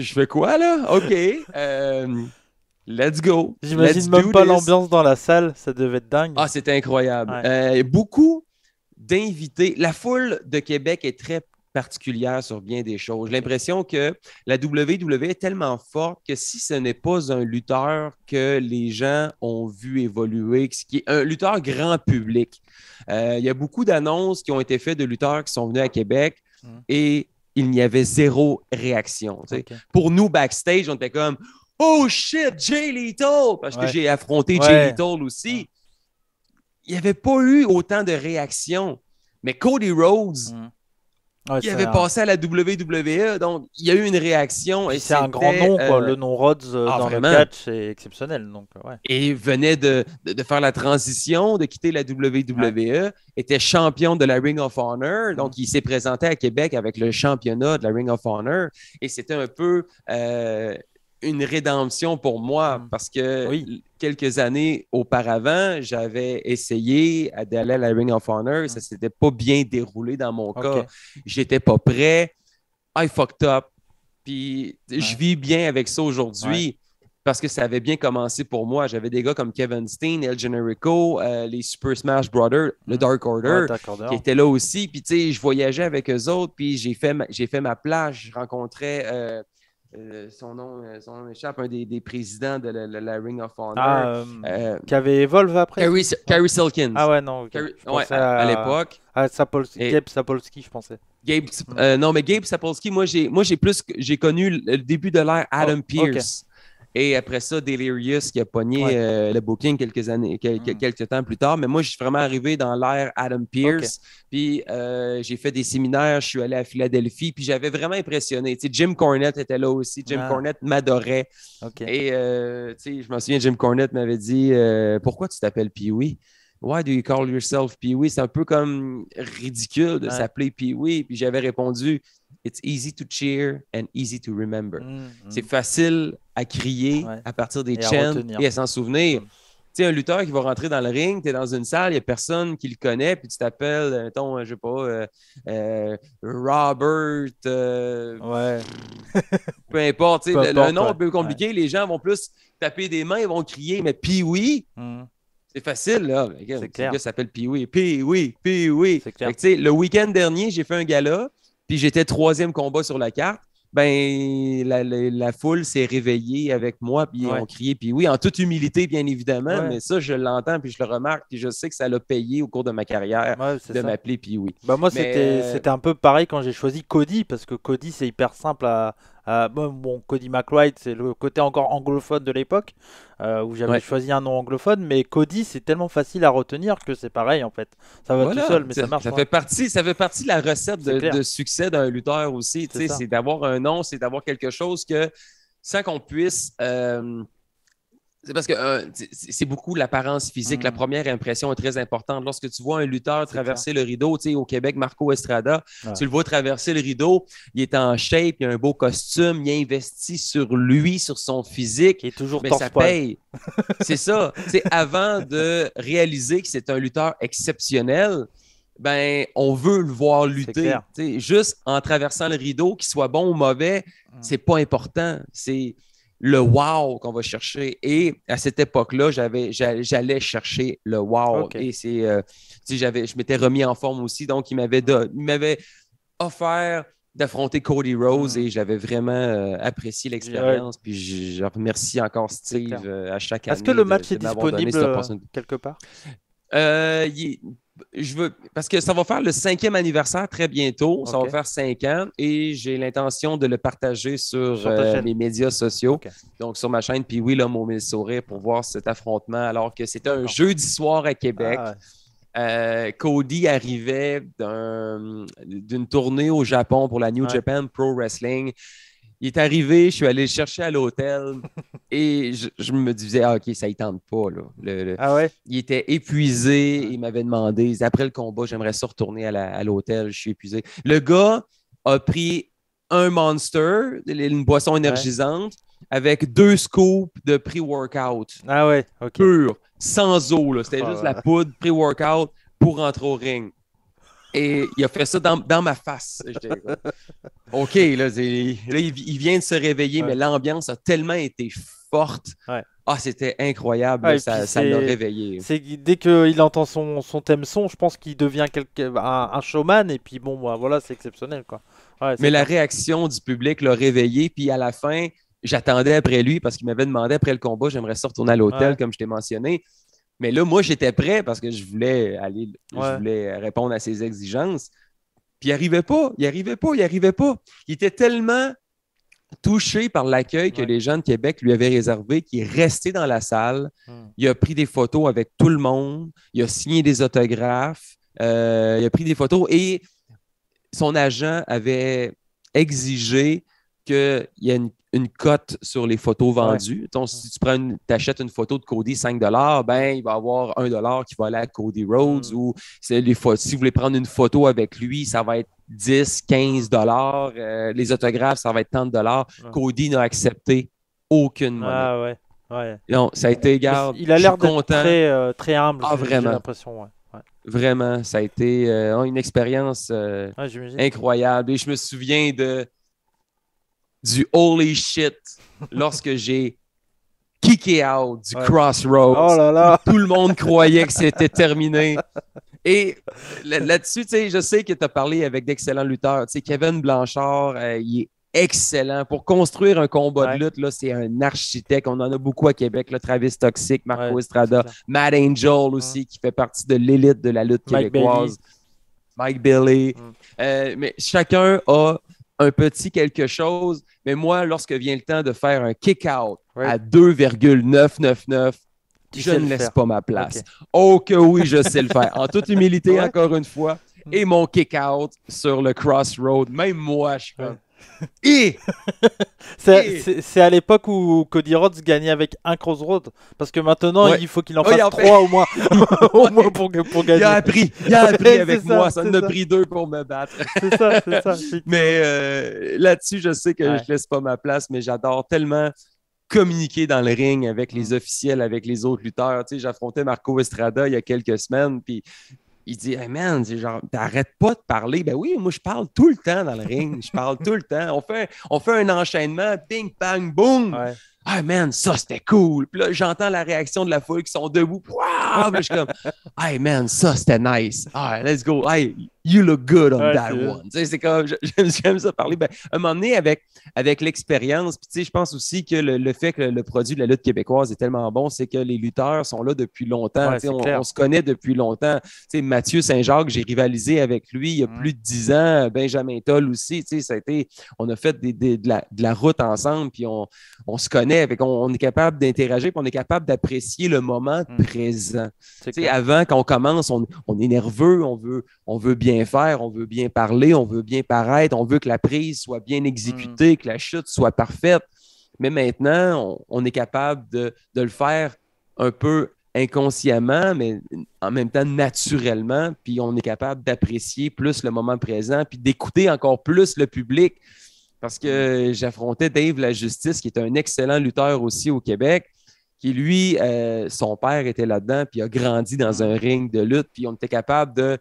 je fais quoi, là? OK. Euh, Let's go. J'imagine même pas l'ambiance dans la salle, ça devait être dingue. Ah, c'était incroyable. Euh, beaucoup d'invités. La foule de Québec est très particulière sur bien des choses. J'ai l'impression que la WWE est tellement forte que si ce n'est pas un lutteur que les gens ont vu évoluer, ce qui est un lutteur grand public. Euh, il y a beaucoup d'annonces qui ont été faites de lutteurs qui sont venus à Québec hmm. et il n'y avait zéro réaction. Pour nous, backstage, on était comme Oh shit, Jay Little! Parce que j'ai affronté Jay Little aussi. Il n'y avait pas eu autant de réactions. Mais Cody Rhodes, qui mm. il avait passé à la WWE, donc il y a eu une réaction. Et c'est un grand nom, quoi. Euh, le nom Rhodes euh, ah, dans le match. C'est exceptionnel. Donc, euh, Et venait de, faire la transition, de quitter la WWE, était champion de la Ring of Honor, donc mm. il s'est présenté à Québec avec le championnat de la Ring of Honor, et c'était un peu une rédemption pour moi hmm. parce que quelques années auparavant, j'avais essayé d'aller à la Ring of Honor. Ça hmm. s'était pas bien déroulé dans mon cas. cas. J'étais pas prêt. I fucked up. Puis je vis bien avec ça aujourd'hui. Parce que ça avait bien commencé pour moi. J'avais des gars comme Kevin Steen, El Generico, euh, les Super Smash Brothers, le hmm. Dark Order, qui étaient là aussi. Puis, tu sais, je voyageais avec eux autres, puis j'ai fait, ma, fait ma plage. Je rencontrais euh, son nom, euh, son échappe, un des, des présidents de la, Ring of Honor. Ah, euh, euh, qui avait évolué après. Carrie, Silkins. Ah ouais, non. à, l'époque. À Sapolsky, Gabe Sapolsky, je pensais. Gabe, non, mais Gabe Sapolsky, moi, j'ai, moi, j'ai plus, j'ai connu le début de l'ère Adam oh, Pierce. Et après ça, Delirious qui a pogné euh, le booking quelques années, hmm. quelques, temps plus tard. Mais moi, je suis vraiment arrivé dans l'ère Adam Pierce. Puis euh, j'ai fait des séminaires, je suis allé à Philadelphie, puis j'avais vraiment impressionné. Tu sais, Jim Cornette était là aussi. Jim ah. Cornette m'adorait. Et euh, tu sais, je me souviens, Jim Cornette m'avait dit Pourquoi tu t'appelles Pee-Wee? Why do you call yourself Pee-Wee? C'est un peu comme ridicule de s'appeler Pee-Wee. Puis j'avais répondu It's easy to cheer and easy to remember. Hmm, hmm. C'est facile à crier à partir des chaînes et à s'en souvenir. Mm. Tu sais, un lutteur qui va rentrer dans le ring, tu es dans une salle, il n'y a personne qui le connaît, puis tu t'appelles, euh, ton, euh, je sais pas, euh, Robert. ouais. peu importe, le, le, nom un peu compliqué, les gens vont plus taper des mains, ils vont crier, mais pee oui. Mm. C'est facile, là. C'est clair. Le gars s'appelle Pee-Wee. Pee-Wee, Pee-Wee. le week-end dernier, j'ai fait un gala, puis j'étais troisième combat sur la carte ben la, la, foule s'est réveillée avec moi, puis ils ont crié. Puis oui, en toute humilité, bien évidemment, mais ça, je l'entends, puis je le remarque, puis je sais que ça l'a payé au cours de ma carrière de m'appeler, puis oui. Ben, moi, c'était euh, c'était un peu pareil quand j'ai choisi Cody, parce que Cody, c'est hyper simple à, euh, bon, Cody McLeod, c'est le côté encore anglophone de l'époque, euh, où j'avais choisi un nom anglophone, mais Cody, c'est tellement facile à retenir que c'est pareil, en fait. Ça va tout seul, mais ça marche. Ça, fait partie, ça fait partie de la recette de, succès d'un lutteur aussi. C'est d'avoir un nom, c'est d'avoir quelque chose que, sans qu'on puisse. Euh, c'est parce que euh, c'est beaucoup l'apparence physique. La mm. première impression est très importante. Lorsque tu vois un lutteur traverser le rideau, tu au Québec, Marco Estrada, tu le vois traverser le rideau, il est en shape, il a un beau costume, il investi sur lui, sur son physique. Il est toujours Mais ça paye. c'est ça. C'est avant de réaliser que c'est un lutteur exceptionnel, ben, on veut le voir lutter. Juste en traversant le rideau, qu'il soit bon ou mauvais, mm. c'est pas important. C'est le wow qu'on va chercher. Et à cette époque-là, j'avais, j'allais chercher le wow. Et c'est, euh, j'avais, je m'étais remis en forme aussi. Donc, il m'avait, offert d'affronter Cody Rose hmm. et j'avais vraiment euh, apprécié l'expérience. Puis je, remercie encore Steve euh, à chaque année. Est-ce que le match est disponible quelque part? je veux, parce que ça va faire le cinquième anniversaire très bientôt. Ça va faire cinq ans et j'ai l'intention de le partager sur, les euh, mes médias sociaux. Donc, sur ma chaîne, puis oui, l'homme au mille pour voir cet affrontement alors que c'était un jeudi soir à Québec. Ah euh, Cody arrivait d'une tournée au Japon pour la New Japan Pro Wrestling. Il est arrivé, je suis allé le chercher à l'hôtel et je, me disais, ah, OK, ça ne tente pas. Ah il était épuisé, ah. il m'avait demandé, après le combat, j'aimerais ça retourner à l'hôtel, je suis épuisé. Le gars a pris un monster, une boisson énergisante, avec deux scoops de pre-workout. Ah ouais, OK. Pur, sans eau. C'était juste la poudre pre-workout pour rentrer au ring. Et il a fait ça dans, ma face. OK, là, il, vient de se réveiller, mais l'ambiance a tellement été forte. Ah, c'était incroyable, ça, l'a réveillé. Dès qu'il entend son, thème son, je pense qu'il devient un, showman, et puis bon, voilà, c'est exceptionnel. quoi. mais la réaction du public l'a réveillé, puis à la fin, j'attendais après lui parce qu'il m'avait demandé après le combat, j'aimerais se retourner à l'hôtel, comme je t'ai mentionné. Mais là, moi, j'étais prêt parce que je voulais aller, je voulais répondre à ses exigences. Puis il arrivait pas, il arrivait pas, il arrivait pas. Il était tellement touché par l'accueil que les gens de Québec lui avaient réservé, qu'il restait dans la salle. Hmm. Il a pris des photos avec tout le monde, il a signé des autographes, euh, il a pris des photos et son agent avait exigé qu'il y ait une une cote sur les photos vendues. Donc, si tu prends une, achètes une photo de Cody 5 ben, il va avoir 1 qui va aller à Cody Rhodes. Mm. Ou si vous voulez prendre une photo avec lui, ça va être 10, 15 dollars. Euh, les autographes, ça va être 30 dollars. Cody n'a accepté aucune monnaie. Ah ouais. ouais. Non, ça a été, garde. Il a l'air très, euh, très humble. Ah, vraiment. J'ai l'impression, Vraiment, ça a été euh, une expérience incroyable. Et je me souviens de du holy shit lorsque j'ai kické out du crossroads. Oh tout le monde croyait que c'était terminé. Et là-dessus, je sais que tu as parlé avec d'excellents lutteurs. Kevin Blanchard, euh, il est excellent. Pour construire un combat de lutte, c'est un architecte. On en a beaucoup à Québec. Là, Travis Toxic, Marco Estrada, Matt Angel aussi, qui fait partie de l'élite de la lutte québécoise. Mike Billy. Mm. Euh, mais chacun a un petit quelque chose. Mais moi, lorsque vient le temps de faire un kick-out à 2,999, je ne laisse pas ma place. Oh que oui, je sais le faire. En toute humilité, encore une fois. Mm. Et mon kick-out sur le crossroad, même moi, je suis et C'est à l'époque où Cody Rhodes gagnait avec un crossroad. Parce que maintenant, il faut qu'il en oh, fasse trois au moins, au moins pour, gagner. Il a appris il a avec moi. Ça ne a pris deux pour me battre. c'est ça, c'est ça. Mais euh, là-dessus, je sais que je laisse pas ma place, mais j'adore tellement communiquer dans le ring avec les mm. officiels, avec les autres lutteurs. Tu sais, j'affrontais Marco Estrada il y a quelques semaines, puis il dit Hey man, genre, t'arrêtes ben, pas de parler. Ben oui, moi je parle tout le temps dans le ring. Je parle tout le temps. On fait, on fait un enchaînement, ping, bang, boom. Hey ah, man, ça c'était cool. Puis là, j'entends la réaction de la foule qui sont debout. Waouh! je suis comme Hey man, ça c'était nice. All ah, right, let's go. Hey, You look good on that one. C'est comme, j'aime ça parler. Ben, à un moment donné, avec, avec l'expérience, puis je pense aussi que le, fait que le produit de la lutte québécoise est tellement bon, c'est que les lutteurs sont là depuis longtemps. on, on, se connaît depuis longtemps. sais, Mathieu Saint-Jacques, j'ai rivalisé avec lui il y a mm. plus de dix ans. Benjamin Toll aussi. Ça a été, on a fait de, la, de, la, route ensemble, puis on, on se connaît. on, est capable d'interagir, puis on est capable d'apprécier le moment mm. présent. Avant, qu'on commence, on, on est nerveux, on veut, on veut bien faire, on veut bien parler, on veut bien paraître, on veut que la prise soit bien hmm. exécutée, que la chute soit parfaite. Mais maintenant, on, est capable de, le faire un peu inconsciemment, mais en même temps naturellement, puis on est capable d'apprécier plus le moment présent, puis d'écouter encore plus le public. Parce que j'affrontais Dave La Justice, qui est un excellent lutteur aussi au Québec, qui lui, euh, son père était là-dedans, puis a grandi dans hmm. un ring de lutte, puis on était capable de,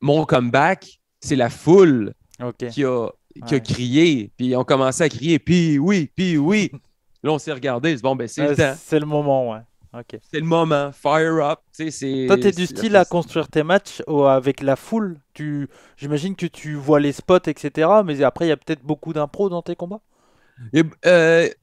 mon comeback, c'est la foule qui, a, qui a crié. Puis on commençait à crier, puis oui, puis oui. Là, on s'est regardé. Bon, ben, c'est le euh, C'est le moment, ouais. C'est le moment. Fire up. Toi, t'es du style à construire tes matchs avec la foule. Tu, j'imagine que tu vois les spots, etc. Mais après, il y a peut-être beaucoup d'impro dans tes combats. Et, eh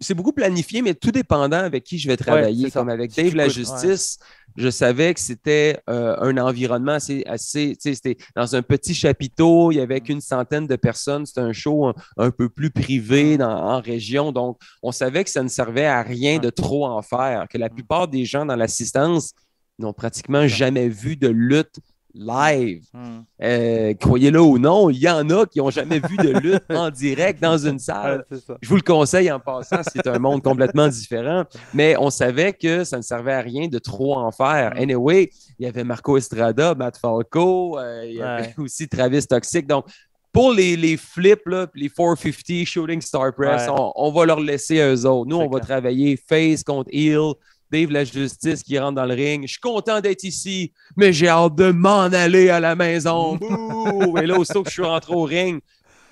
c'est beaucoup planifié, mais tout dépendant avec qui je vais travailler. comme avec Dave, la justice, je savais que c'était euh, un environnement assez. assez c'était dans un petit chapiteau, il y avait mm. qu'une centaine de personnes. C'était un show un, peu plus privé mm. en région. Donc, on savait que ça ne servait à rien de trop en faire, que la mm. plupart des gens dans l'assistance n'ont pratiquement jamais vu de lutte live. Hmm. Hmm. Euh, croyez-le ou non, il y en a qui n'ont jamais vu de lutte en direct dans une salle. je vous le conseille en passant, c'est un monde complètement différent. Mais on savait que ça ne servait à rien de trop en faire. Hmm. Anyway, il y avait Marco Estrada, Matt Falco, euh, il y avait aussi Travis Toxic. Donc, pour les, les flips, là, les 450 Shooting Star Press, on, va leur laisser eux autres. Nous, on va travailler face contre heel, Dave la justice qui rentre dans le ring. Je suis content d'être ici, mais j'ai hâte de m'en aller à la maison. Et là, aussitôt que je suis rentré au ring,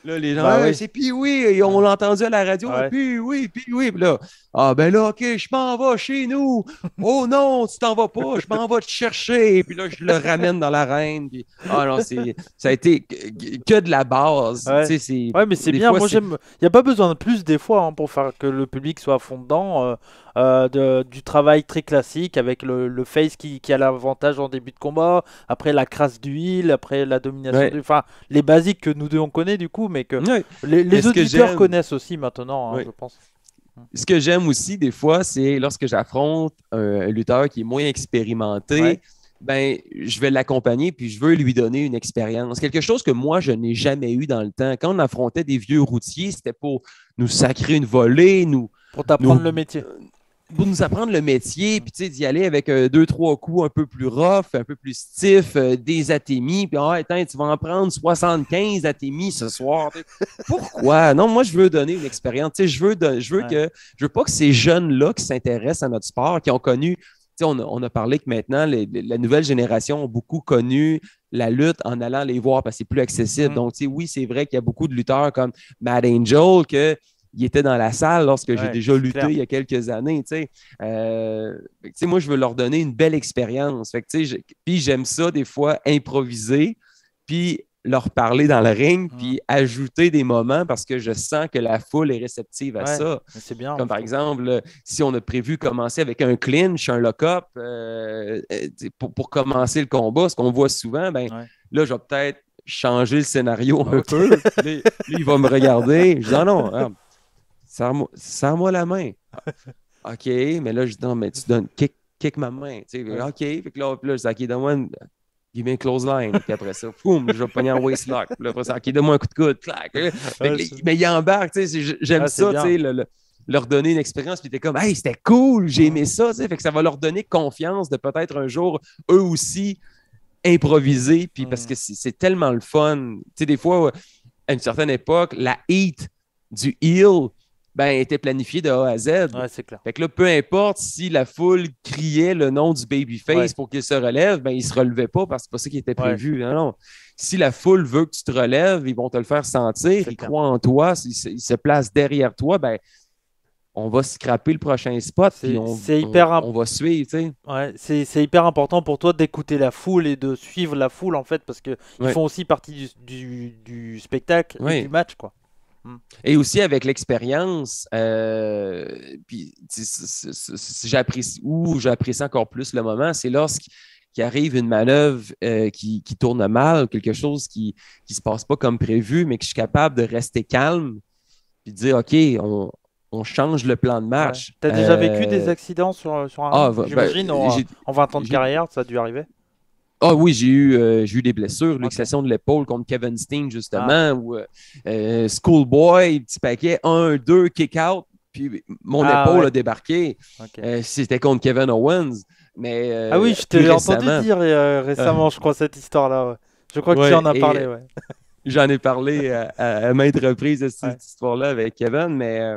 Là, les gens, ben ah, oui. c'est puis oui, on l'a entendu à la radio, puis oui, puis oui. là, ah ben là, ok, je m'en vais chez nous. Oh non, tu t'en vas pas, je m'en vais te chercher. Puis là, je le ramène dans l'arène. reine ah ça a été que de la base. Oui, mais c'est bien. Moi, j'aime. Il n'y a pas besoin de plus des fois hein, pour faire que le public soit fondant. Euh, de, du travail très classique avec le, face qui, a l'avantage en début de combat, après la crasse du après la domination, enfin les basiques que nous deux on connaît du coup, mais que les, autres auditeurs connaissent aussi maintenant, hein, je pense. Ce que j'aime aussi des fois, c'est lorsque j'affronte euh, un lutteur qui est moins expérimenté, ben, je vais l'accompagner puis je veux lui donner une expérience. Quelque chose que moi, je n'ai jamais eu dans le temps. Quand on affrontait des vieux routiers, c'était pour nous sacrer une volée, nous. Pour t'apprendre le métier pour nous apprendre le métier, puis tu sais, d'y aller avec euh, deux, trois coups un peu plus rough, un peu plus stiff, euh, des atémis, puis ah, attends, tu vas en prendre 75 atémis ce soir. Pourquoi? Non, moi, je veux donner une expérience. Tu sais, je veux, je veux que, je veux pas que ces jeunes-là qui s'intéressent à notre sport, qui ont connu, tu sais, on, a parlé que maintenant, la nouvelle génération a beaucoup connu la lutte en allant les voir parce que c'est plus accessible. Mmh. Donc, tu sais, oui, c'est vrai qu'il y a beaucoup de lutteurs comme Mad Angel que, il était dans la salle lorsque j'ai déjà lutté il y a quelques années. Euh, moi, je veux leur donner une belle expérience. Puis j'aime ça des fois improviser, puis leur parler dans le ring, mmh. puis ajouter des moments parce que je sens que la foule est réceptive à ça. C'est bien. Comme par exemple, si on a prévu commencer avec un clinch, un lock-up euh, euh, pour, commencer le combat, ce qu'on voit souvent, ben, là, je vais peut-être changer le scénario un ah, peu. Lui, il va me regarder. Je dis non, non sors moi la main. OK, mais là, je dis, non, mais tu donnes, kick, ma main. OK, là, puis là, je dis, OK, donne-moi une, give me close line. Puis après ça, je vais pogner en waist lock. Puis après ça, OK, donne-moi un coup de coude, clac. mais il embarque, tu sais, j'aime ah, ça, tu sais, leur donner une expérience, puis t'es comme, hey, c'était cool, j'ai aimé ça, tu sais, fait que ça va leur donner confiance de peut-être un jour, eux aussi, improviser, puis parce mm. que c'est tellement le fun. Tu sais, des fois, à une certaine époque, la heat du heel, ben, était planifié de A à Z. Fait que là, peu importe si la foule criait le nom du babyface pour qu'il se relève, ben, il se relevait pas parce que c'est pas ça qui était prévu. Non, Si la foule veut que tu te relèves, ils vont te le faire sentir, ils croient en toi, ils, se placent derrière toi, ben, on va scraper le prochain spot. C'est on, hyper on, on va suivre. c'est hyper important pour toi d'écouter la foule et de suivre la foule en fait parce que ils font aussi partie du, spectacle du match quoi. Hmm. Et aussi avec l'expérience, euh, j'apprécie encore plus le moment, c'est lorsqu'il arrive une manœuvre euh, qui, qui, tourne mal, quelque chose qui ne se passe pas comme prévu, mais que je suis capable de rester calme et de dire OK, on, change le plan de marche ». Tu as déjà vécu des euh, accidents sur, sur un ah, J'imagine, en, en, 20 ans de carrière, ça a dû arriver. Ah oui, j'ai eu, euh, eu des blessures, l'excession de l'épaule contre Kevin Steen, justement, ah. ou euh, euh, Schoolboy, petit paquet, 1, 2, kick-out, puis mon ah épaule a débarqué. C'était contre Kevin Owens. Mais, ah oui, je t'ai entendu dire récemment, je crois, cette histoire-là. Je crois que tu en as parlé, ouais. J'en ai parlé à, à, maintes reprises de cette histoire-là avec Kevin, mais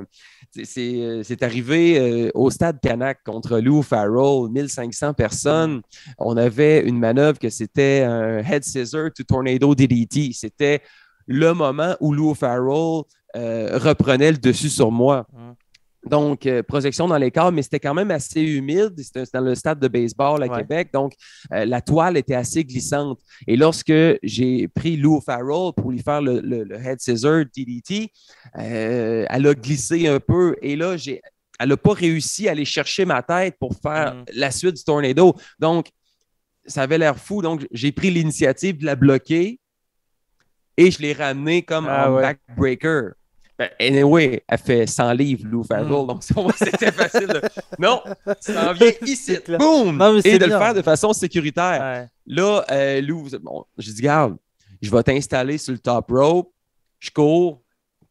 euh, c'est arrivé euh, au stade Canac contre Lou Farrell, 1500 personnes. On avait une manœuvre que c'était un head scissor to tornado DDT. C'était le moment où Lou Farrell euh, reprenait le dessus sur moi. Hum. Donc, euh, projection dans les corps, mais c'était quand même assez humide. C'était dans le stade de baseball à Québec. Donc, euh, la toile était assez glissante. Et lorsque j'ai pris Lou Farrell pour lui faire le, head scissor TDT, euh, elle a glissé un peu. Et là, elle n'a pas réussi à aller chercher ma tête pour faire mm. la suite du tornado. Donc, ça avait l'air fou. Donc, j'ai pris l'initiative de la bloquer et je l'ai ramenée comme un ah backbreaker. Euh, anyway, elle fait 100 livres, Lou Farrell, hmm. donc c'était facile. Non, ça en ici, boum! et de le faire de façon sécuritaire. Là, euh, Lou, je dis, garde, je vais t'installer sur le top rope, je cours,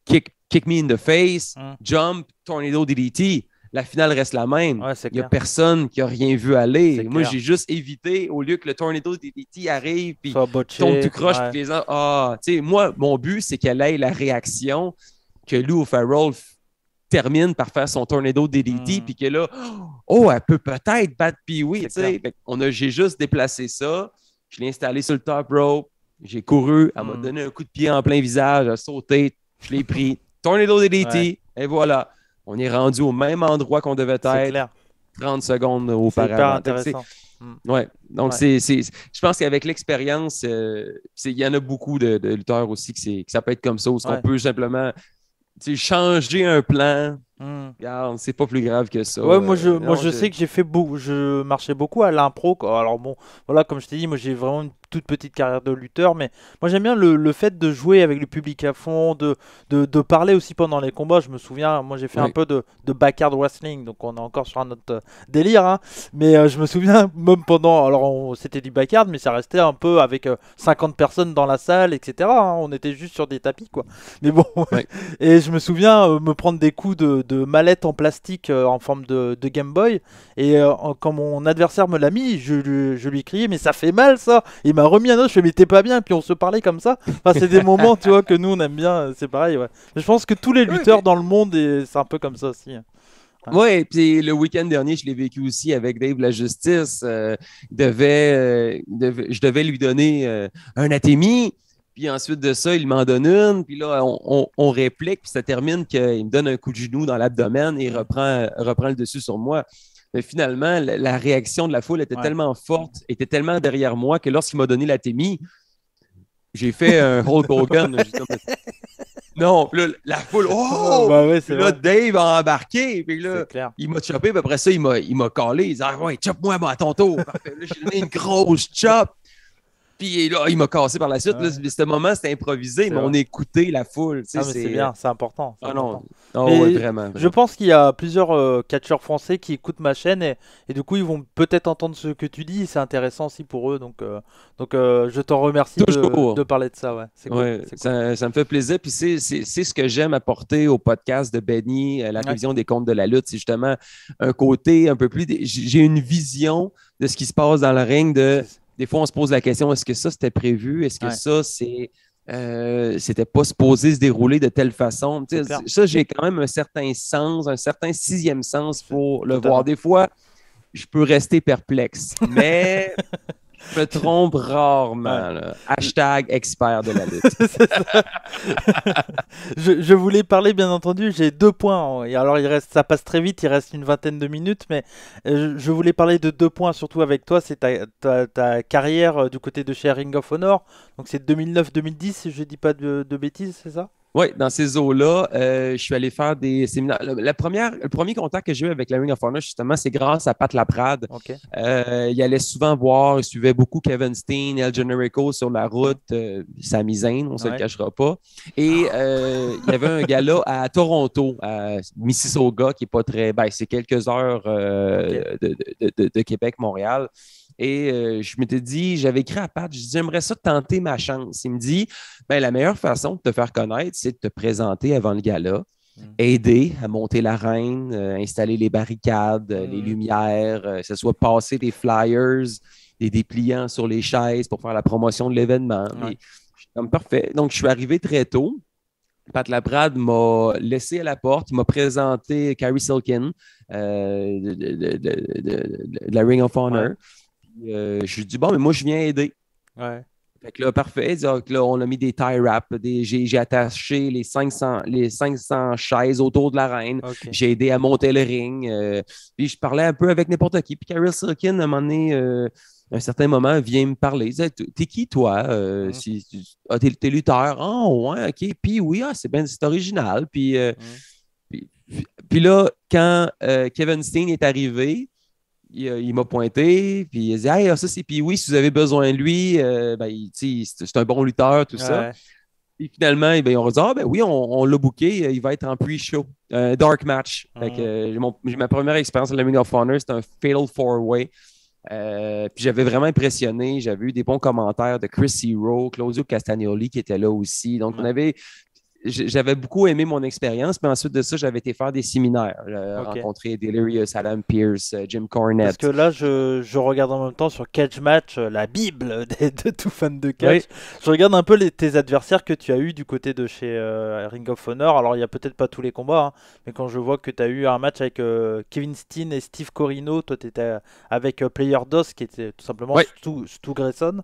kick, kick me in the face, hmm. jump, tornado DDT. La finale reste la même. Il n'y a personne qui n'a rien vu aller. Moi, j'ai juste évité, au lieu que le tornado DDT arrive, puis tombe tout croche, les gens, ah, tu sais, moi, mon but, c'est qu'elle ait la réaction que Lou O'Farrell termine par faire son tornado DDT, hmm. puis que là, oh, elle peut peut-être battre Pee-Wee. J'ai juste déplacé ça, je l'ai installé sur le top rope, j'ai couru, elle m'a hmm. donné un coup de pied en plein visage, elle a sauté, je l'ai pris. tornado DDT, et voilà. On est rendu au même endroit qu'on devait être clair. 30 secondes au Mm. Ouais. Donc, c'est je pense qu'avec l'expérience, euh, il y en a beaucoup de, lutteurs aussi que, que, ça peut être comme ça, peut simplement changer un plan Hmm. c'est pas plus grave que ça. moi euh, je, je, sais que j'ai fait beaucoup, je marchais beaucoup à l'impro. Alors bon, voilà, comme je t'ai dit, moi j'ai vraiment une toute petite carrière de lutteur, mais moi j'aime bien le, fait de jouer avec le public à fond, de, de, parler aussi pendant les combats. Je me souviens, moi j'ai fait un peu de, de, backyard wrestling, donc on est encore sur un autre euh, délire, hein. mais euh, je me souviens même pendant, alors c'était du backyard, mais ça restait un peu avec 50 personnes dans la salle, etc. Hein. On était juste sur des tapis, quoi. Mais bon, et je me souviens me prendre des coups de de mallette en plastique euh, en forme de, Game Boy. Et euh, quand mon adversaire me l'a mis, je, lui, je lui criais, mais ça fait mal ça Il m'a remis un autre, je dit, « mais t'es pas bien, et puis on se parlait comme ça. c'est des moments, tu vois, que nous on aime bien, euh, c'est pareil, ouais. je pense que tous les lutteurs dans le monde, c'est un peu comme ça aussi. Oui, hein. hein. Ouais, puis le week-end dernier, je l'ai vécu aussi avec Dave la Justice. devait, je devais lui donner un athémie ensuite de ça, il m'en donne une. Puis là, on, réplique. Puis ça termine qu'il me donne un coup de genou dans l'abdomen et reprend, reprend le dessus sur moi. Mais finalement, la, réaction de la foule était tellement forte, était tellement derrière moi que lorsqu'il m'a donné la j'ai fait un Hulk Hogan. non, la foule, oh! là, Dave a embarqué. Puis là, il m'a chopé. Puis après ça, il m'a, il m'a collé. Il dit, ah ouais, chop moi à ton tour. Parfait. Là, j'ai donné une grosse chop. Puis là, il m'a cassé par la suite. Là, ce moment, c'était improvisé, mais on écoutait la foule. c'est bien, c'est important. Ah, ah Je pense qu'il y a plusieurs euh, catcheurs français qui écoutent ma chaîne et, du coup, ils vont peut-être entendre ce que tu dis. C'est intéressant aussi pour eux. Donc, euh, donc euh, je t'en remercie de, parler de ça. ça, me fait plaisir. Puis c'est ce que j'aime apporter au podcast de Benny, la révision des comptes de la lutte. C'est justement un côté un peu plus. J'ai une vision de ce qui se passe dans le ring de des fois, on se pose la question est-ce que ça, c'était prévu Est-ce que ça, c'est. Euh, c'était pas supposé se dérouler de telle façon. Ça, j'ai quand même un certain sens, un certain sixième sens pour le voir. Des fois, je peux rester perplexe, mais Je me trompe rarement. Hashtag expire de la lutte. je, je, voulais parler, bien entendu, j'ai deux points. Alors, il reste, ça passe très vite, il reste une vingtaine de minutes, mais euh, je, voulais parler de deux points, surtout avec toi. C'est ta, carrière euh, du côté de chez Ring of Honor. Donc, c'est 2009-2010, si je dis pas de bêtises, c'est ça oui, dans ces eaux-là, euh, je suis allé faire des séminaires. Le, la première, le premier contact que j'ai eu avec la Ring of Honor, justement, c'est grâce à Pat Laprade. Euh, il allait souvent voir, il suivait beaucoup Kevin Steen, El Generico sur la route, euh, sa misaine, on ne se le cachera pas. Et il y avait un gars-là à Toronto, à Mississauga, qui est pas très. Ben, c'est quelques heures de Québec, Montréal. Et euh, je m'étais dit, j'avais écrit à Pat, je j'aimerais ça tenter ma chance. Il me dit, ben, la meilleure façon de te faire connaître, c'est de te présenter avant le gala, mm. aider à monter la reine, euh, installer les barricades, euh, les mm. lumières, que ce soit passer des flyers, des dépliants sur les chaises pour faire la promotion de l'événement. suis Comme parfait. Donc, je suis arrivé très tôt. Pat Labrade m'a laissé à la porte, m'a présenté Carrie Silkin de, la Ring of Honor. Euh, je lui dis, bon, mais moi, je viens aider. Fait que là, parfait. on a mis des tie wraps. J'ai attaché les 500, les 500 chaises autour de la reine. J'ai aidé à monter le ring. Euh, puis je parlais un peu avec n'importe qui. Puis Carol Silkin, à un euh, un certain moment, vient me parler. T'es qui, toi? Mm. si, ah, t'es lutteur. Oh, ouais, OK. Puis oui, ah, c'est original. Mm. Puis, puis, là, quand Kevin Steen est arrivé, euh, il, m'a pointé, puis il a dit Hey, ah, ça c'est puis oui si vous avez besoin de lui, euh, ben, c'est un bon lutteur, tout ça. et finalement, eh ben, on ah, ben oui, on, l'a booké, euh, il va être en pre-show, un dark match. Mm. J'ai ma première expérience à la Ring of Honor, c'était un Fatal Four Way. j'avais vraiment impressionné. J'avais eu des bons commentaires de Chris Hero, Claudio Castagnoli qui était là aussi. Donc, on mm. avait j'avais beaucoup aimé mon expérience, mais ensuite de ça, j'avais été faire des séminaires, euh, rencontrer Delirious, Adam Pierce, euh, Jim Cornette. Parce que là, je, regarde en même temps sur Catch Match, euh, la bible de, tout fan de catch. Je regarde un peu tes adversaires que tu as eu du côté de chez Ring of Honor. Alors, il n'y a peut-être pas tous les combats, hein, mais quand je vois que tu as eu un match avec Kevin Steen et Steve Corino, toi, tu étais avec Player DOS, qui était tout simplement Stu, Stu Grayson.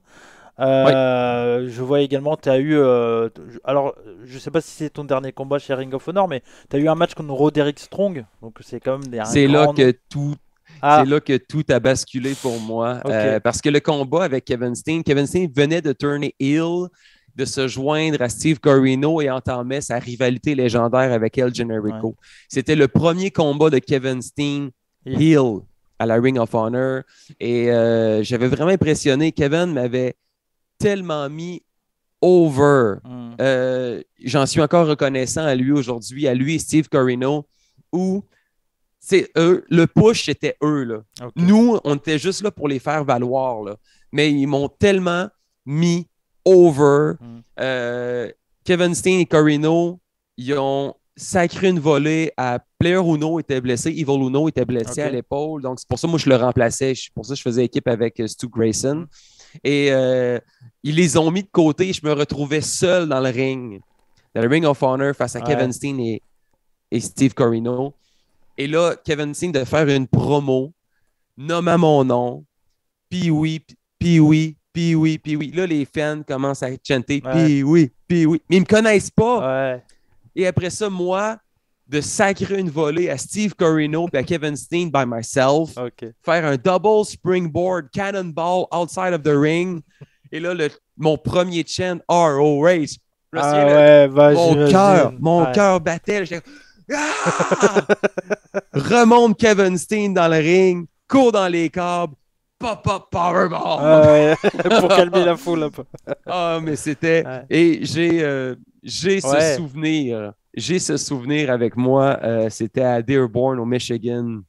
Euh, je vois également, tu as eu. Euh, alors, je sais pas si c'est ton dernier combat chez Ring of Honor, mais tu as eu un match contre Roderick Strong. Donc, c'est quand même des. C'est là que tout. Ah. C'est là que tout a basculé pour moi. Euh, parce que le combat avec Kevin Steen, Kevin Steen venait de tourner Hill de se joindre à Steve Corino et entamait sa rivalité légendaire avec El Generico. C'était le premier combat de Kevin Steen Hill à la Ring of Honor. Et j'avais vraiment impressionné. Kevin m'avait tellement mis over. Hmm. Euh, j'en suis encore reconnaissant à lui aujourd'hui, à lui et Steve Corino, où c'est eux, le push c'était eux. Là. Nous, on était juste là pour les faire valoir. Là. Mais ils m'ont tellement mis over. Hmm. Euh, Kevin Steen et Corino, ils ont sacré une volée à Player Uno était blessé, Evil Uno était blessé à l'épaule. Donc, c'est pour ça, que moi, je le remplaçais. Pour ça, je faisais équipe avec euh, Stu Grayson. Hmm. Et euh, ils les ont mis de côté. Je me retrouvais seul dans le ring, dans le Ring of Honor face à Kevin Steen et, et, Steve Corino. Et là, Kevin Steen de faire une promo, à mon nom, puis oui, puis oui, puis oui, puis oui. Là, les fans commencent à chanter, puis oui, puis oui. Mais ils me connaissent pas. Et après ça, moi, de sacrer une volée à Steve Corino et à Kevin Steen by myself. Faire un double springboard cannonball outside of the ring. Et là, mon premier chain R.O. Race. Ah ouais, mon cœur, mon cœur battait. Ah! Remonte Kevin Steen dans le ring, court dans les câbles, pop-up powerball. Ah pour calmer la foule ah, mais c'était... Et j'ai euh, j'ai ce souvenir j'ai ce souvenir avec moi. Euh, c'était à Dearborn, au Michigan,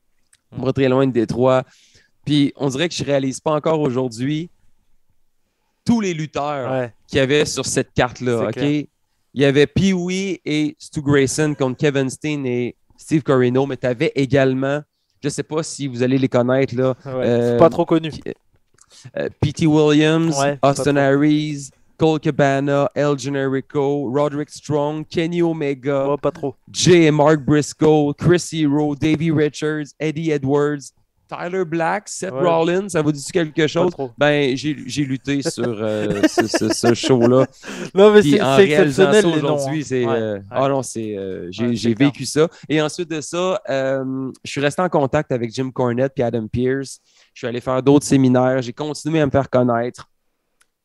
pas très loin de Détroit. Puis on dirait que je ne réalise pas encore aujourd'hui tous les lutteurs qu'il y avait sur cette carte-là. Il y avait Pee-Wee et Stu Grayson contre Kevin Steen et Steve Corino, mais tu avais également, je ne sais pas si vous allez les connaître. là. Euh, pas trop connu. Euh, Williams, Austin Aries, Cole Cabana, El Generico, Roderick Strong, Kenny Omega, pas trop. Jay et Mark Briscoe, Chris Hero, Davey Richards, Eddie Edwards, Tyler Black, Seth Rollins, ça vous dit quelque chose? Ben, j'ai lutté sur euh, ce, show-là. Non, mais c'est exceptionnel aujourd'hui. non, j'ai vécu ça. Et ensuite de ça, euh, je suis resté en contact avec Jim Cornette et Adam Pierce. Je suis allé faire d'autres séminaires. J'ai continué à me faire connaître.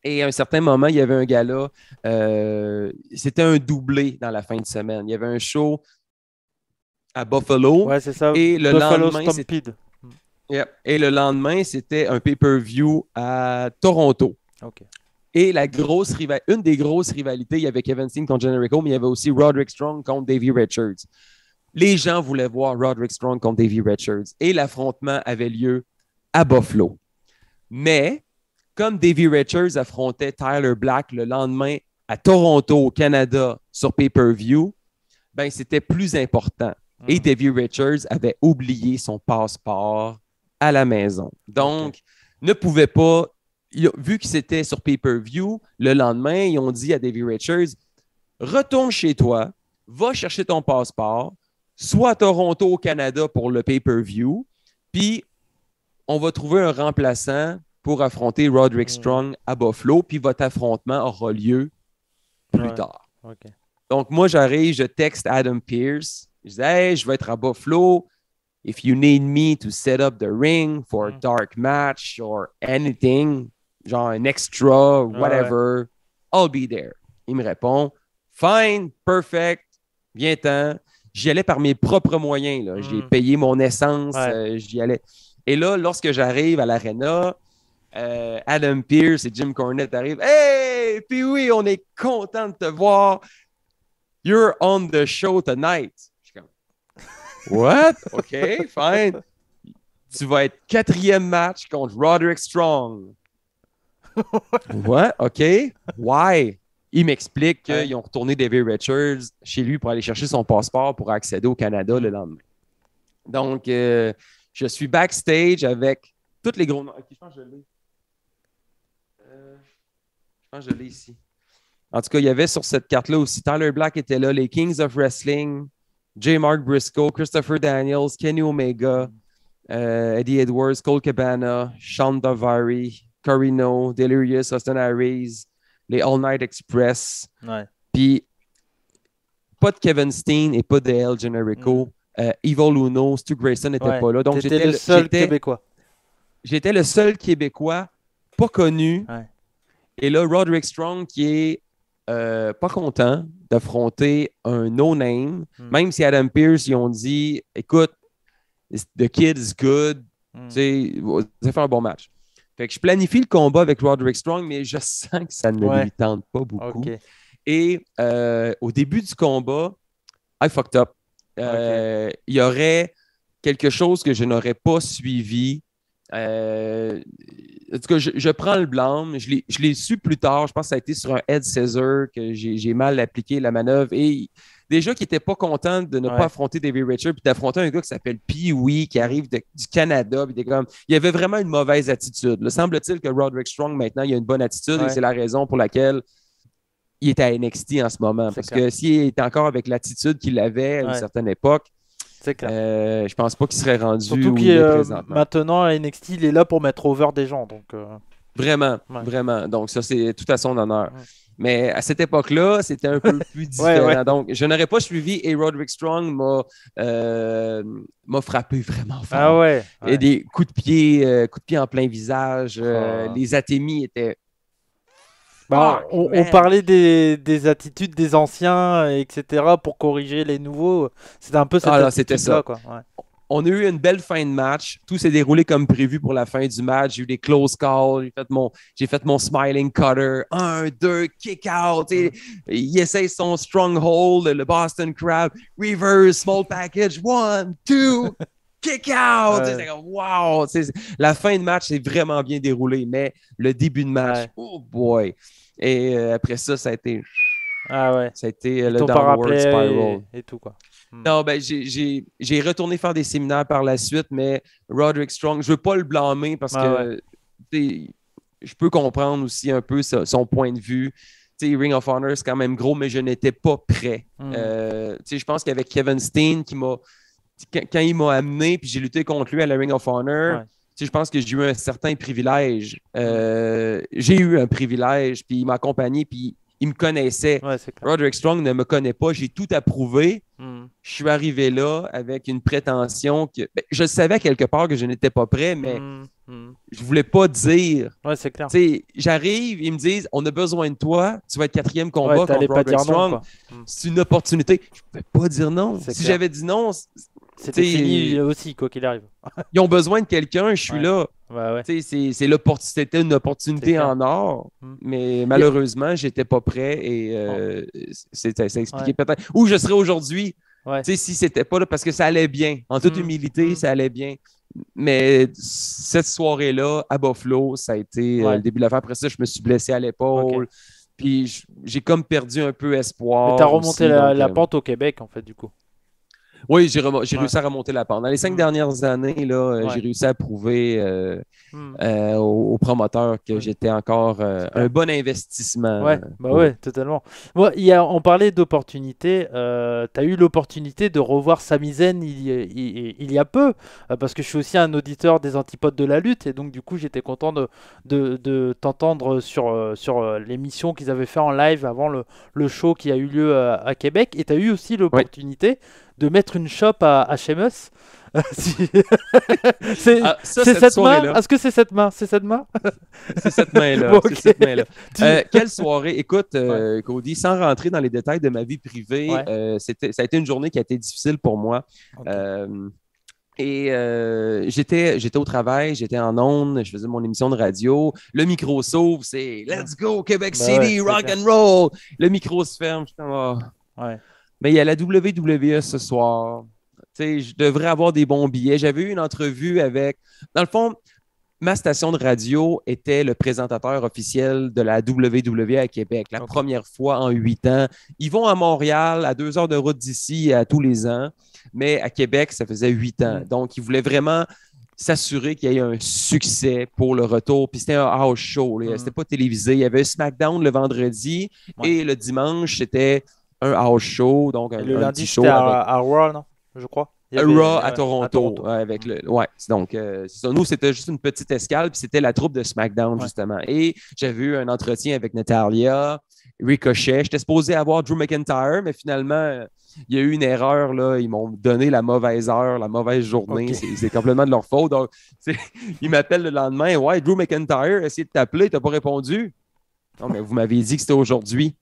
Et à un certain moment, il y avait un gala, euh, c'était un doublé dans la fin de semaine. Il y avait un show à Buffalo. Ouais, c'est ça. Et le lendemain, mm. Et le lendemain, c'était un pay-per-view à Toronto. OK. Et la grosse rival... une des grosses rivalités, il y avait Kevin Steen contre Generico, mais il y avait aussi Roderick Strong contre Davey Richards. Les gens voulaient voir Roderick Strong contre Davey Richards. Et l'affrontement avait lieu à Buffalo. Mais comme Davy Richards affrontait Tyler Black le lendemain à Toronto, au Canada, sur pay-per-view, ben, c'était plus important. Hmm. Et Davy Richards avait oublié son passeport à la maison. Donc, ne pouvait pas, vu que c'était sur pay-per-view, le lendemain, ils ont dit à Davy Richards, retourne chez toi, va chercher ton passeport, soit à Toronto au Canada pour le pay-per-view, puis on va trouver un remplaçant pour affronter Roderick Strong à Buffalo, puis votre affrontement aura lieu plus tard. Donc, moi, j'arrive, je texte Adam Pierce. Je dis, hey, je vais être à Buffalo. If you need me to set up the ring for a mm. dark match or anything, genre un extra, ah whatever, I'll be there. Il me répond, fine, perfect, bien ten J'y allais par mes propres moyens. J'ai mm. payé mon essence, euh, j'y allais. Et là, lorsque j'arrive à l'Arena. Euh, Adam Pierce et Jim Cornette arrivent. Hey, puis oui, on est content de te voir. You're on the show tonight. Je suis What? OK, fine. Tu vas être quatrième match contre Roderick Strong. What? OK. Why? Il m'explique qu'ils ont retourné David Richards chez lui pour aller chercher son passeport pour accéder au Canada le lendemain. Donc, euh, je suis backstage avec tous les gros noms je pense que je l'ai ici. En tout cas, il y avait sur cette carte-là aussi Tyler Black était là, les Kings of Wrestling, J. Mark Briscoe, Christopher Daniels, Kenny Omega, euh, Eddie Edwards, Cole Cabana, Sean Davari, Corino, Delirious, Austin Aries, les All Night Express. Puis, pas de Kevin Steen et pas de El Generico. Mm. Euh, Evil Uno, Stu Grayson n'étaient pas là. Donc, j'étais le seul Québécois. J'étais le seul Québécois pas connu. Et là, Roderick Strong qui est euh, pas content d'affronter un no-name, hmm. même si Adam Pierce, ils ont dit écoute, the kid is good, hmm. tu sais, faire un bon match. Fait que je planifie le combat avec Roderick Strong, mais je sens que ça ne lui tente pas beaucoup. Et euh, au début du combat, I fucked up. Euh, il y aurait quelque chose que je n'aurais pas suivi euh, en tout cas, je, prends le blanc. Je l'ai su plus tard. Je pense que ça a été sur un head scissor que j'ai mal appliqué la manœuvre. Et déjà qui n'était pas content de ne pas affronter David Richard puis d'affronter un gars qui s'appelle Pee Wee, qui arrive du Canada. Puis comme, il avait vraiment une mauvaise attitude. Semble-t-il que Roderick Strong, maintenant, il a une bonne attitude et c'est la raison pour laquelle il est à NXT en ce moment. Parce que s'il est encore avec l'attitude qu'il avait à une certaine époque, euh, je pense pas qu'il serait rendu Surtout euh, Maintenant, NXT, il est là pour mettre over des gens. Donc, euh, Vraiment, vraiment. Donc, ça, c'est tout à son honneur. Mais à cette époque-là, c'était un peu plus différent. Donc, je n'aurais pas suivi et Roderick Strong m'a frappé vraiment fort. Ah ouais, Et des coups de pied, coups de pied en plein visage. Ah. Les atémies étaient bah, ah, on, parlait des, attitudes des anciens, etc., pour corriger les nouveaux. C'était un peu cette ah, c'était ça. quoi. On a eu une belle fin de match. Tout s'est déroulé comme prévu pour la fin du match. J'ai eu des close calls. J'ai fait mon, j'ai fait mon smiling cutter. Un, deux, kick out. il essaie son stronghold, le Boston Crab. Reverse, small package. One, two, kick out. Ouais. Wow. La fin de match s'est vraiment bien déroulée, mais le début de match, oh boy. Et euh, après ça, ça a été. Ah ouais. Ça euh, le spiral. Et, tout, hmm. Non, ben, j'ai retourné faire des séminaires par la suite, mais Roderick Strong, je ne veux pas le blâmer parce ah que je peux comprendre aussi un peu son point de vue. Ring of Honor, c'est quand même gros, mais je n'étais pas prêt. Hmm. Euh, je pense qu'avec Kevin Steen, qui m'a, quand, il m'a amené, puis j'ai lutté contre lui à la Ring of Honor, je pense que j'ai eu un certain privilège. Euh, j'ai eu un privilège, puis il m'a accompagné, puis il me connaissait. Roderick Strong ne me connaît pas. J'ai tout approuvé. Hmm. Je suis arrivé là avec une prétention que. Ben, je savais quelque part que je n'étais pas prêt, mais hmm, hmm. je voulais pas dire. c'est J'arrive, ils me disent on a besoin de toi, tu vas être quatrième combat contre Roderick Strong. C'est une opportunité. Je ne pouvais pas dire non. Si j'avais dit non, c'était aussi, quoi qu'il arrive. ils ont besoin de quelqu'un, je suis là. C'était une opportunité en or, hmm. mais malheureusement, j'étais pas prêt et euh, ça expliquait peut-être où je serais aujourd'hui. Si c'était pas là, parce que ça allait bien. En toute hmm. humilité, hmm. ça allait bien. Mais cette soirée-là, à Buffalo, ça a été euh, le début de l'affaire. Après ça, je me suis blessé à l'épaule. Puis j'ai comme perdu un peu espoir. Mais t'as remonté la, la, euh, pente au Québec, en fait, du coup. Oui, j'ai réussi à remonter la pente. Dans les cinq hmm. dernières années, euh, j'ai réussi à prouver euh, hmm. euh, aux, promoteurs que hmm. j'étais encore un bon investissement. Oui, bah ouais. totalement. Moi, y a, on parlait d'opportunités. tu as eu l'opportunité de revoir Samizen il, il, y a peu, parce que je suis aussi un auditeur des antipodes de la lutte, et donc du coup, j'étais content de, de, t'entendre sur, sur l'émission qu'ils avaient fait en live avant le, le show qui a eu lieu à, à Québec. Et tu as eu aussi l'opportunité de mettre une chope à, à ah, c'est cette, main Est-ce que c'est cette main C'est cette main C'est cette main-là. Euh, quelle soirée Écoute, euh, Cody, sans rentrer dans les détails de ma vie privée, euh, ça a été une journée qui a été difficile pour moi. Et j'étais, au travail, j'étais en onde, je faisais mon émission de radio. Le micro s'ouvre, c'est Let's go Québec ben City, rock and roll. Le micro se ferme, je suis oh. ouais. Mais il y a la WWE ce soir. je devrais avoir des bons billets. J'avais eu une entrevue avec. Dans le fond, ma station de radio était le présentateur officiel de la WWE à Québec, la première fois en huit ans. Ils vont à Montréal, à deux heures de route d'ici, à tous les ans, mais à Québec, ça faisait huit ans. Mm. Donc, ils voulaient vraiment s'assurer qu'il y ait un succès pour le retour. Puis c'était un house show, mm. c'était pas télévisé. Il y avait SmackDown le vendredi et le dimanche, c'était un house show. Donc un, le lundi, show. à, Raw, non Je crois. Raw euh, à Toronto, avec mm. le donc euh, nous c'était juste une petite escale puis c'était la troupe de SmackDown justement et j'avais eu un entretien avec Natalia Ricochet j'étais supposé avoir Drew McIntyre mais finalement euh, il y a eu une erreur là ils m'ont donné la mauvaise heure la mauvaise journée c'est complètement de leur faute donc ils m'appellent le lendemain ouais Drew McIntyre essayez de t'appeler t'as pas répondu non mais vous m'avez dit que c'était aujourd'hui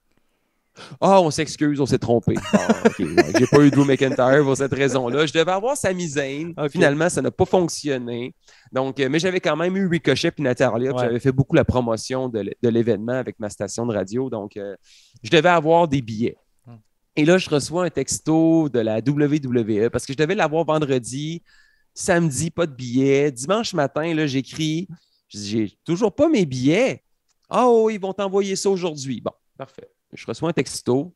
ah, oh, on s'excuse, on s'est trompé. Ah, j'ai pas eu Drew McIntyre pour cette raison-là. Je devais avoir sa misaine Finalement, ça n'a pas fonctionné. Donc, euh, mais j'avais quand même eu Ricochet et Natalia. J'avais fait beaucoup la promotion de, l'événement avec ma station de radio. Donc, euh, je devais avoir des billets. Hmm. Et là, je reçois un texto de la WWE parce que je devais l'avoir vendredi, samedi, pas de billets. Dimanche matin, là, j'écris, j'ai toujours pas mes billets. Ah, oh, ils vont t'envoyer ça aujourd'hui. Bon, parfait je reçois un texto.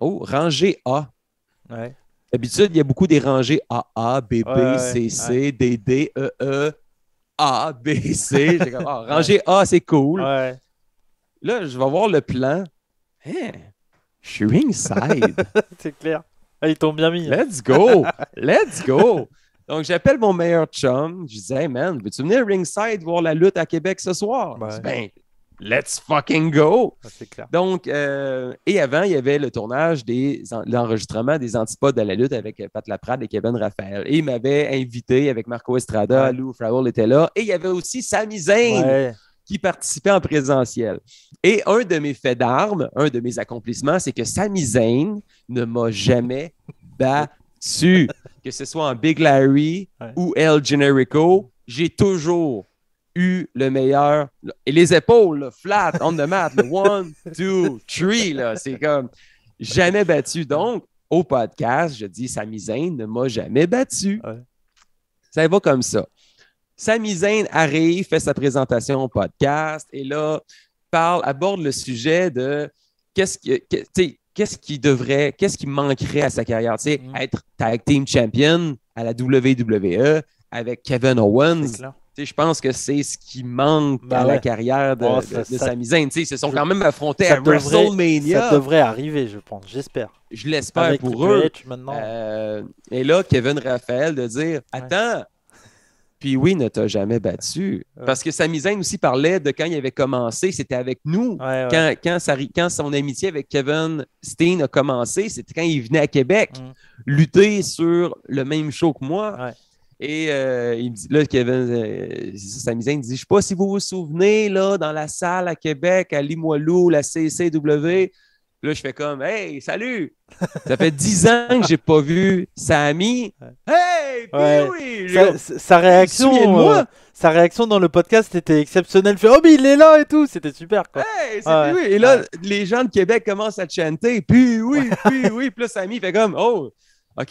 Oh, rangée A. Ouais. D'habitude, il y a beaucoup des rangées A, B, C, C, D, D, E, E, A, B, C. Ah, rangée A, c'est cool. Là, je vais voir le plan. Hey, hein? je suis ringside. c'est clair. Ah, ils tombe bien mis. Let's go. Let's go. Donc, j'appelle mon meilleur chum. Je dis, hey man, veux-tu venir ringside voir la lutte à Québec ce soir? ben, Let's fucking go! Donc, euh, et avant, il y avait le tournage des l'enregistrement des antipodes de la lutte avec euh, Pat Laprade et Kevin Raphaël. Et il m'avait invité avec Marco Estrada, Lou Farrell était là. Et il y avait aussi Sami Zayn qui participait en présentiel. Et un de mes faits d'armes, un de mes accomplissements, c'est que Sami Zayn ne m'a jamais battu. que ce soit en Big Larry ou El Generico, j'ai toujours eu le meilleur. Et les épaules, flat, on the mat, one, two, three, là, c'est comme jamais battu. Donc, au podcast, je dis Zayn ne m'a jamais battu. Ça va comme ça. Zayn arrive, fait sa présentation au podcast et là, parle, aborde le sujet de qu'est-ce qui, qu'est-ce qui devrait, qu'est-ce qui manquerait à sa carrière. Tu mm. être tag team champion à la WWE avec Kevin Owens je pense que c'est ce qui manque à la carrière de, oh, de, Ils se sont quand même affrontés à devrait, WrestleMania. Ça devrait arriver, je pense. J'espère. Je l'espère pour eux. Euh, et là, Kevin Raphaël de dire Attends, puis oui, ne t'a jamais battu. Parce que Sami Zayn aussi parlait de quand il avait commencé, c'était avec nous. Quand, son amitié avec Kevin Steen a commencé, c'était quand il venait à Québec mm. lutter sur le même show que moi. Et euh, il me dit, là, Kevin euh, dit Je sais pas si vous vous souvenez, là, dans la salle à Québec, à Limoilou, la CCW. Là, je fais comme Hey, salut Ça fait dix ans que j'ai pas vu Samy. Hey, puis ben oui sa, réaction, euh, sa réaction dans le podcast était exceptionnelle. Fait, oh, mais il est là et tout C'était super, quoi. Et là, les gens de Québec commencent à chanter Puis oui, puis oui. Puis là, fait comme Oh OK,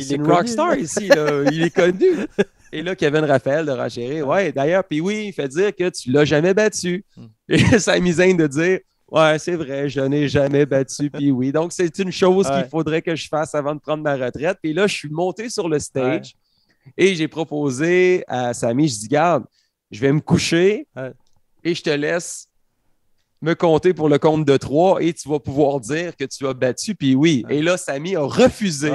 c'est une rockstar ici, il est connu. Et là, Kevin Raphaël de Rachéré, ouais, d'ailleurs, puis oui, il fait dire que tu l'as jamais battu. Hmm. Et ça misaine de dire, ouais, c'est vrai, je n'ai jamais battu, puis oui. Donc, c'est une chose qu'il faudrait que je fasse avant de prendre ma retraite. Puis là, je suis monté sur le stage et j'ai proposé à Samy, je dis, garde, je vais me coucher et je te laisse me compter pour le compte de trois et tu vas pouvoir dire que tu as battu. Puis oui. Et là, Samy a refusé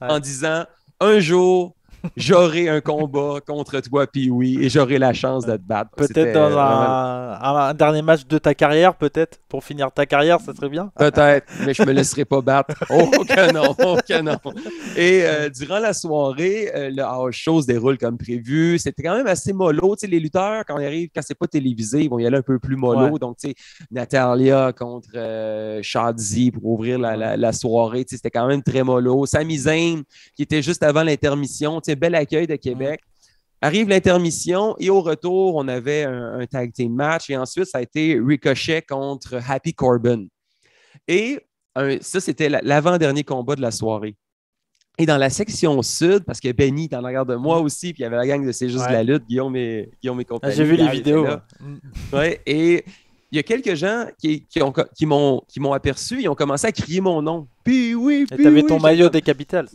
en disant un jour, j'aurai un combat contre toi, puis oui, et j'aurai la chance de te battre. Peut-être dans un, dernier match de ta carrière, peut-être, pour finir ta carrière, ça serait bien. Peut-être, mais je me laisserai pas battre. Oh que non, oh que non. Et euh, durant la soirée, euh, le ah, show se déroule comme prévu. C'était quand même assez mollo. Tu les lutteurs, quand ils arrivent, quand c'est pas télévisé, ils vont y aller un peu plus mollo. Donc, tu sais, Natalia contre euh, pour ouvrir la, soirée, c'était quand même très mollo. Samizane, qui était juste avant l'intermission, bel accueil de Québec. Arrive l'intermission et au retour, on avait un, tag team match et ensuite, ça a été Ricochet contre Happy Corbin. Et ça, c'était l'avant-dernier combat de la soirée. Et dans la section sud, parce que Benny dans en arrière de moi aussi, puis il y avait la gang de C'est juste la lutte, Guillaume et, Guillaume et ah, compagnie. J'ai vu les vidéos. Mm. et il y a quelques gens qui, qui m'ont, qui, m'ont aperçu, ils ont commencé à crier mon nom. Puis oui, Et t'avais ton maillot des capitales.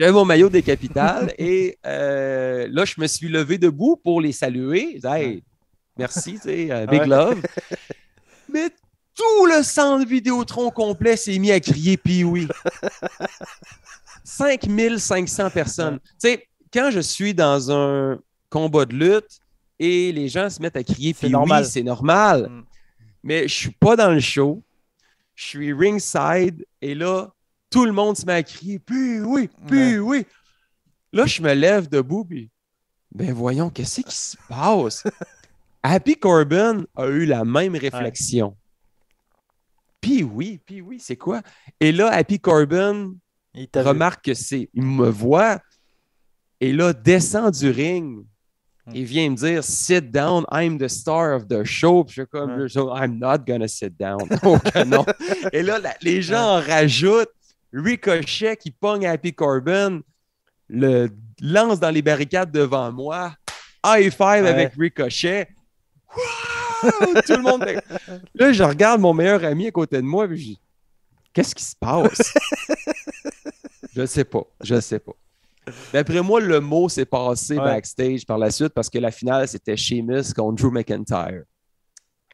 J'avais mon maillot des capitales et euh, là, je me suis levé debout pour les saluer. merci, c'est euh, big love. Mais tout le centre Vidéotron complet s'est mis à crier pee oui 5500 personnes. Tu sais, quand je suis dans un combat de lutte et les gens se mettent à crier Pee-Wee, c'est normal. Mm. Mais je suis pas dans le show. Je suis ringside et là, tout le monde se met à crier Puis oui, puis oui. Là, je me lève debout, puis ben voyons, qu'est-ce qui se passe? Happy Corbin a eu la même réflexion. Puis oui, puis oui, c'est quoi? Et là, Happy Corbin remarque que c'est. Il me voit et là, descend du ring il hmm. vient me dire Sit down, I'm the star of the show. je comme I'm not gonna sit down. Et là, les gens en rajoutent. Ricochet qui pogne Happy Corbin, le lance dans les barricades devant moi. High five avec Ricochet. Tout le monde. Là, je regarde mon meilleur ami à côté de moi et je dis Qu'est-ce qui se passe? je sais pas. Je sais pas. D'après moi, le mot s'est passé backstage par la suite parce que la finale, c'était Sheamus contre Drew McIntyre.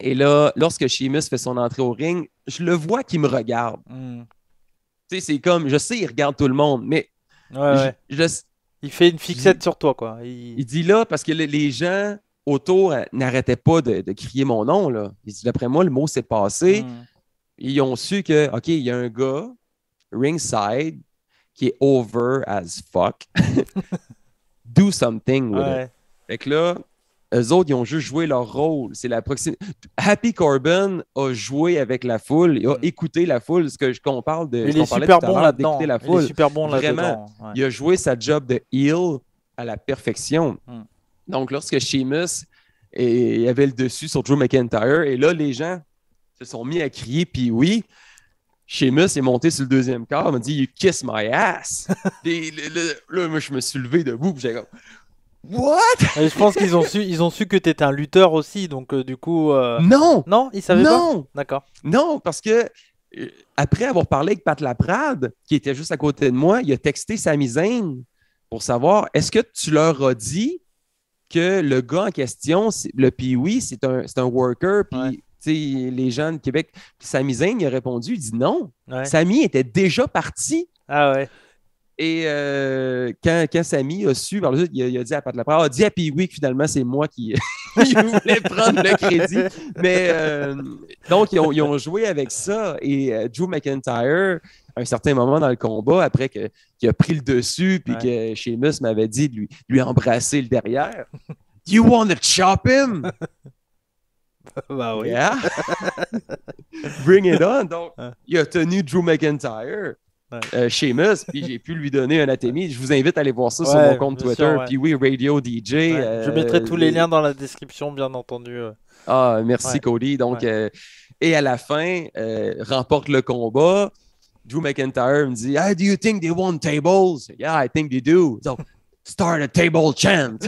Et là, lorsque Sheamus fait son entrée au ring, je le vois qui me regarde. Hmm. Tu sais, c'est comme, je sais, il regarde tout le monde, mais. il fait une fixette sur toi, quoi. Il... dit là parce que les, gens autour euh, n'arrêtaient pas de, crier mon nom, là. Il dit, d'après moi, le mot s'est passé. Hmm. Ils ont su que, OK, il y a un gars, ringside, qui est over as fuck. Do something with it. Fait que là, eux autres, ils ont juste joué leur rôle. C'est la proximité. Happy Corbin a joué avec la foule, il a mm. écouté la foule, ce que qu'on parle de. Il est super bon La Il est super bon là Il a joué sa job de heel à la perfection. Mm. Donc, lorsque Sheamus et, avait le dessus sur Drew McIntyre, et là, les gens se sont mis à crier, puis oui, Sheamus est monté sur le deuxième corps, m'a dit You kiss my ass. là, je me suis levé debout, j'ai comme What Je pense qu'ils ont su, ils ont su que t'étais un lutteur aussi, donc euh, du coup. Euh, non, Non, ils savaient pas. non, D'accord. non, parce que euh, après avoir parlé avec Pat Laprade, qui était juste à côté de moi, il a texté sa pour savoir est-ce que tu leur as dit que le gars en question, le Pee-Wee, c'est un, c'est un worker, puis les gens de Québec, puis il a répondu, il dit non. Sami était déjà parti. Ah ouais. Et euh, quand, Samy a su, par le il, a, dit à Pat il a dit à ah, pee que finalement, c'est moi qui, voulais prendre le crédit. Mais euh, donc, ils ont, joué avec ça. Et euh, Drew McIntyre, à un certain moment dans le combat, après qu'il a pris le dessus, puis que Sheamus m'avait dit de lui, lui embrasser le derrière. You want to chop him? Bah yeah. Bring it on. Donc, hein. il a tenu Drew McIntyre chez euh, Mus, puis j'ai pu lui donner un atémie. Je vous invite à aller voir ça sur mon compte Twitter, puis oui, Radio DJ. Euh, je mettrai tous les liens dans la description, bien entendu. Euh. Ah, merci Cody. Donc, et à la fin, remporte le combat. Drew McIntyre me dit hey, ah, Do you think they want tables? Yeah, I think they do. Donc, Start a table chant.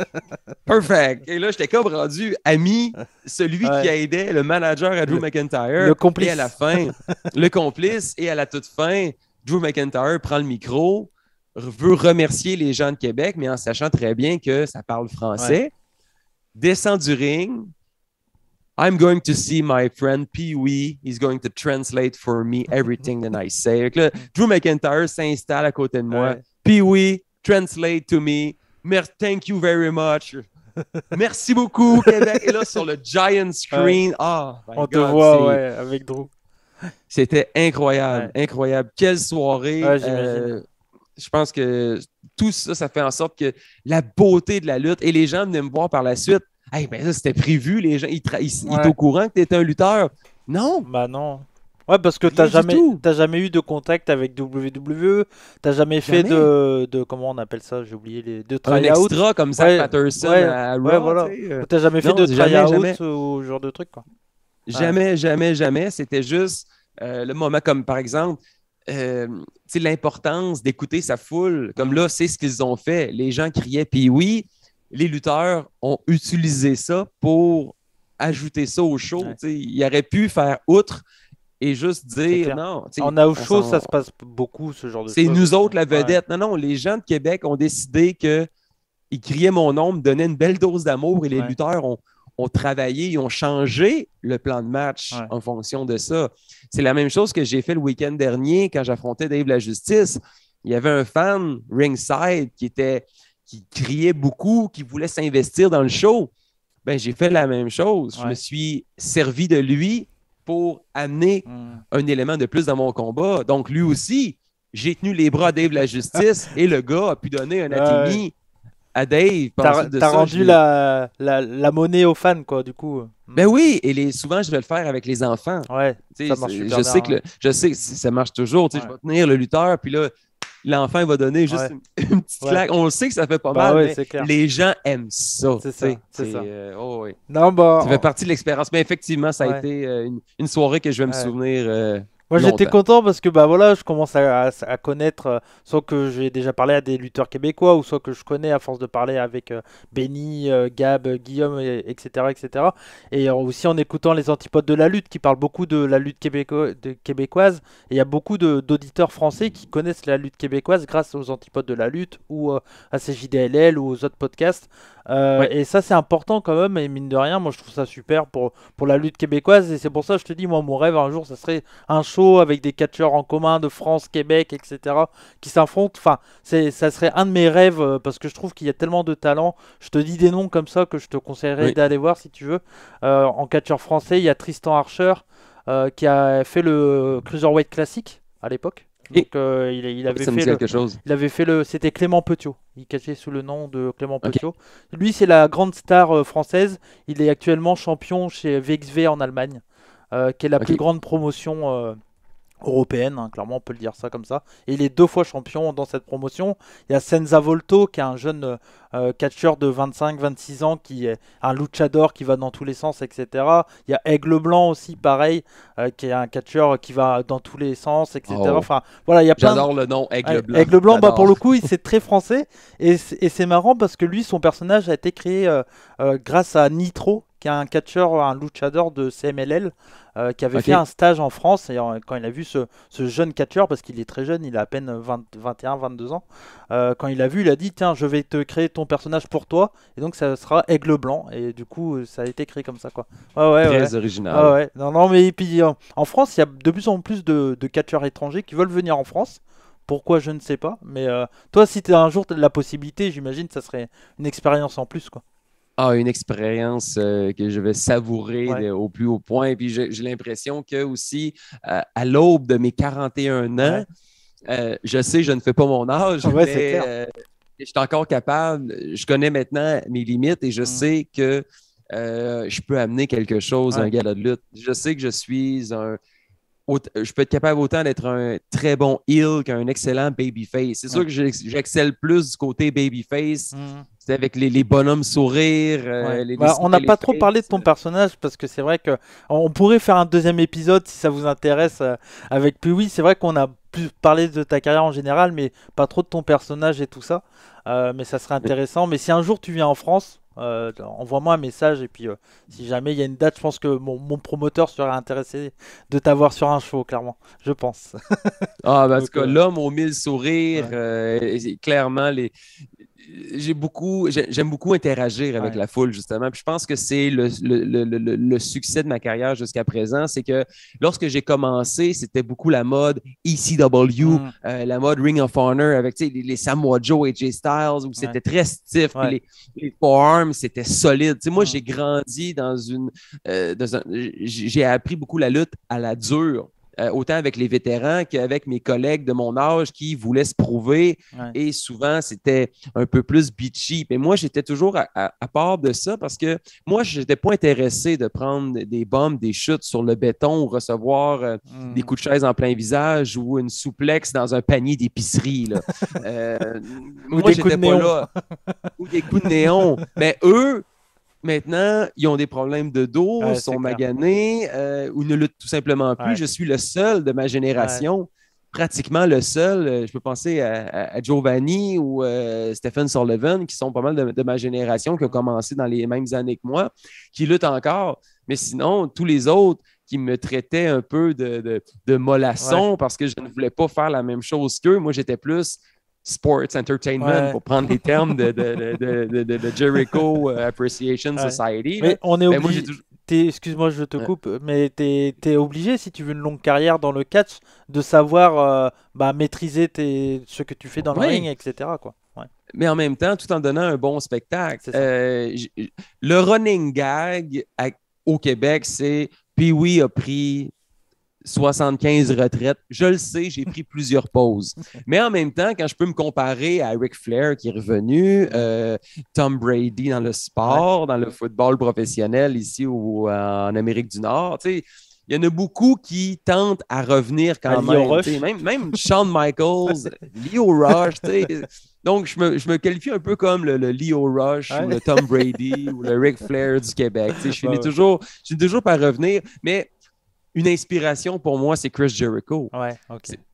Perfect. Et là, j'étais comme rendu ami, celui qui qui aidait le manager à Drew McIntyre. Le complice. Et à la fin, le complice. Et à la toute fin, Drew McIntyre prend le micro, veut remercier les gens de Québec, mais en sachant très bien que ça parle français. Descend du ring. I'm going to see my friend Pee-wee. He's going to translate for me everything that I say. Drew McIntyre s'installe à côté de moi. Pee-wee Translate to me. Mer thank you very much. Merci beaucoup, Québec. Et là, sur le giant screen, ah, on te voit ouais, avec Drew. C'était incroyable, incroyable. Quelle soirée. Euh, je pense que tout ça, ça fait en sorte que la beauté de la lutte et les gens venaient me voir par la suite. Hey, ben ça, c'était prévu. Les gens, ils, au courant que tu étais un lutteur. Non. ben non. Ouais, parce que t'as jamais, t'as jamais eu de contact avec WWE, Tu jamais, jamais fait de, de, comment on appelle ça, j'ai oublié les, de try Un comme ça, Patterson ouais, à Raw, euh, T'as jamais fait de try-out ou ce genre de truc, quoi. Jamais, jamais, jamais. C'était juste euh, le moment comme, par exemple, euh, l'importance d'écouter sa foule. Comme là, c'est ce qu'ils ont fait. Les gens criaient, puis oui, les lutteurs ont utilisé ça pour ajouter ça au show. Ils auraient pu faire outre et juste dire non. On a au ça se passe beaucoup, ce genre de choses. C'est nous autres la vedette. Non, non, les gens de Québec ont décidé qu'ils criaient mon nom, me donnaient une belle dose d'amour et les lutteurs ont, travaillé, ils ont changé le plan de match en fonction de ça. C'est la même chose que j'ai fait le week-end dernier quand j'affrontais Dave la Justice. Il y avait un fan ringside qui était qui criait beaucoup, qui voulait s'investir dans le show. Ben, j'ai fait la même chose. Je me suis servi de lui pour amener mm. un élément de plus dans mon combat. Donc, lui aussi, j'ai tenu les bras à Dave la justice et le gars a pu donner un atimi à Dave. T'as, rendu la, monnaie aux fans, quoi, du coup. Mm. Ben oui, et les, souvent, je vais le faire avec les enfants. Ouais, ça marche toujours. je, sais que je sais que ça marche toujours. sais, Je vais tenir le lutteur, puis là, l'enfant va donner juste une, petite claque. On sait que ça fait pas bah mal, mais les gens aiment ça. C'est ça. C'est ça. Euh, oh non, bah, fait partie de l'expérience. Mais effectivement, ça a été euh, une, soirée que je vais me souvenir euh, moi j'étais content parce que bah voilà, je commence à, connaître, euh, soit que j'ai déjà parlé à des lutteurs québécois, ou soit que je connais à force de parler avec euh, Benny, euh, Gab, Guillaume, etc., etc. Et aussi en écoutant les antipodes de la lutte qui parlent beaucoup de la lutte québécoise. Et il y a beaucoup d'auditeurs français qui connaissent la lutte québécoise grâce aux antipodes de la lutte ou à ces JDLL ou aux autres podcasts. Euh, et ça, c'est important quand même. Et mine de rien, moi, je trouve ça super pour, la lutte québécoise. Et c'est pour ça, que je te dis, moi, mon rêve un jour, ça serait un show avec des catcheurs en commun de France, Québec, etc. qui s'affrontent. Enfin, ça serait un de mes rêves euh, parce que je trouve qu'il y a tellement de talents Je te dis des noms comme ça que je te conseillerais d'aller voir si tu veux. Euh, en catcheur français, il y a Tristan Archer qui a fait le Cruiserweight classique à l'époque. Donc, il, avait fait le, chose. il avait fait le. C'était Clément Petiot. Il cachait sous le nom de Clément Lui, c'est la grande star euh, française. Il est actuellement champion chez VXV en Allemagne, euh, qui est la plus grande promotion euh, européenne, hein, clairement on peut le dire ça comme ça. il est deux fois champion dans cette promotion. Il y a Senza Volto qui est un jeune euh, euh, catcheur de 25-26 ans qui est un luchador qui va dans tous les sens, etc. Il y a Aigle Blanc aussi, pareil, euh, qui est un catcheur qui va dans tous les sens, etc. Oh. Enfin voilà, il y a plein. J'adore le nom Aigle Blanc. Aigle Blanc, bah, pour le coup, il c'est très français et c'est marrant parce que lui, son personnage a été créé grâce à Nitro, y a un catcheur, un luchador de CMLL, euh, qui avait fait un stage en France. Et quand il a vu ce, jeune catcheur, parce qu'il est très jeune, il a à peine 21, 22 ans, euh, quand il a vu, il a dit Tiens, je vais te créer ton personnage pour toi. Et donc, ça sera Aigle Blanc. Et du coup, ça a été créé comme ça. Quoi. ouais, Très original. Non, mais en France, il y a de plus en plus de, catcheurs étrangers qui veulent venir en France. Pourquoi je ne sais pas, mais euh, toi, si tu as un jour la possibilité, j'imagine, ça serait une expérience en plus, quoi ah, une expérience euh, que je vais savourer au plus haut point. puis j'ai l'impression que aussi, euh, à l'aube de mes 41 ans, euh, je sais, je ne fais pas mon âge, mais je suis encore capable, je connais maintenant mes limites et je mm. sais que je peux amener quelque chose à un gala de lutte. Je sais que je suis un, je peux être capable autant d'être un très bon heel qu'un excellent babyface. C'est sûr que j'excelle plus du côté babyface mm avec les, les, bonhommes sourires. Euh, bah, on n'a pas trop parlé de ton personnage parce que c'est vrai que on pourrait faire un deuxième épisode si ça vous intéresse euh, avec Puis oui, c'est vrai qu'on a plus parlé de ta carrière en général, mais pas trop de ton personnage et tout ça. Euh, mais ça serait intéressant. Mais si un jour tu viens en France, envoie-moi un message et puis si jamais il y a une date, je pense que mon, mon promoteur serait intéressé de t'avoir sur un show, clairement, je pense. ah, parce que l'homme aux mille sourires, clairement, les, j'ai beaucoup, j'aime beaucoup interagir avec la foule, justement. Puis je pense que c'est le, succès de ma carrière jusqu'à présent. C'est que lorsque j'ai commencé, c'était beaucoup la mode ECW, mm. euh, la mode Ring of Honor avec les, les, Samoa Joe et Jay Styles, où c'était très stiff. Les, les, forearms, c'était solide. moi, mm. j'ai grandi dans une. Euh, j'ai appris beaucoup la lutte à la dure. Euh, autant avec les vétérans qu'avec mes collègues de mon âge qui voulaient se prouver. Et souvent, c'était un peu plus bitchy. Mais moi, j'étais toujours à, part de ça parce que moi, je n'étais pas intéressé de prendre des bombes, des chutes sur le béton ou recevoir euh, hmm. des coups de chaise en plein visage ou une souplexe dans un panier d'épicerie. Euh, moi, j'étais pas là. Ou des coups de néon. Mais eux, maintenant, ils ont des problèmes de dos, ah, sont maganés euh, ou ne luttent tout simplement plus. Je suis le seul de ma génération, pratiquement le seul. Euh, je peux penser à, Giovanni ou euh, Stephen Sullivan, qui sont pas mal de, ma génération, qui ont commencé dans les mêmes années que moi, qui luttent encore. Mais sinon, tous les autres qui me traitaient un peu de, de, mollasson parce que je ne voulais pas faire la même chose qu'eux. Moi, j'étais plus sports entertainment pour prendre les termes de, de, de, de Jericho euh, Appreciation Society. Mais on est ben, obligé. Excuse-moi, je te coupe, mais tu es, obligé, si tu veux une longue carrière dans le catch, de savoir euh, bah, maîtriser tes, ce que tu fais dans le ring, etc. Quoi. Mais en même temps, tout en donnant un bon spectacle. Euh, le running gag au Québec, c'est Pee-Wee a pris 75 retraites. Je le sais, j'ai pris plusieurs pauses. Mais en même temps, quand je peux me comparer à Ric Flair qui est revenu, euh, Tom Brady dans le sport, dans le football professionnel ici ou euh, en Amérique du Nord, tu il y en a beaucoup qui tentent à revenir quand même, même. Même Shawn Michaels, Leo Rush. Donc, je me, qualifie un peu comme le, Leo Rush ou le Tom Brady ou le Ric Flair du Québec. Je finis, toujours, je finis toujours par revenir. Mais une inspiration pour moi, c'est Chris Jericho.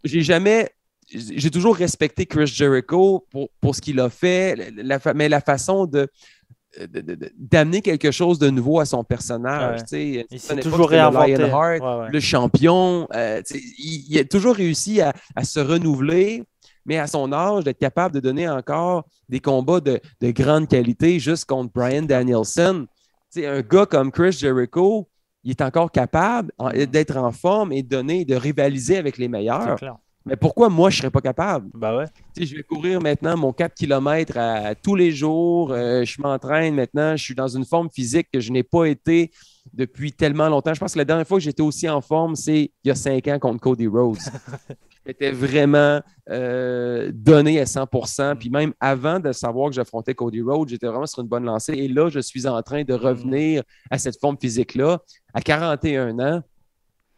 J'ai jamais. J'ai toujours respecté Chris Jericho pour, ce qu'il a fait, la, mais la façon de d'amener quelque chose de nouveau à son personnage. Il s'est toujours réinventé. Le, champion. Euh, il, a toujours réussi à, se renouveler, mais à son âge, d'être capable de donner encore des combats de, grande qualité juste contre Brian Danielson. un gars comme Chris Jericho, il est encore capable mm. d'être en forme et de donner, de rivaliser avec les meilleurs. Mais pourquoi moi, je ne serais pas capable? Ben ouais. je vais courir maintenant mon 4 km tous les jours. Euh, je m'entraîne maintenant. Je suis dans une forme physique que je n'ai pas été depuis tellement longtemps. Je pense que la dernière fois que j'étais aussi en forme, c'est il y a 5 ans contre Cody Rhodes. J'étais vraiment euh, donné à 100 mm. Puis même avant de savoir que j'affrontais Cody Rhodes, j'étais vraiment sur une bonne lancée. Et là, je suis en train de mm. revenir à cette forme physique-là à 41 ans.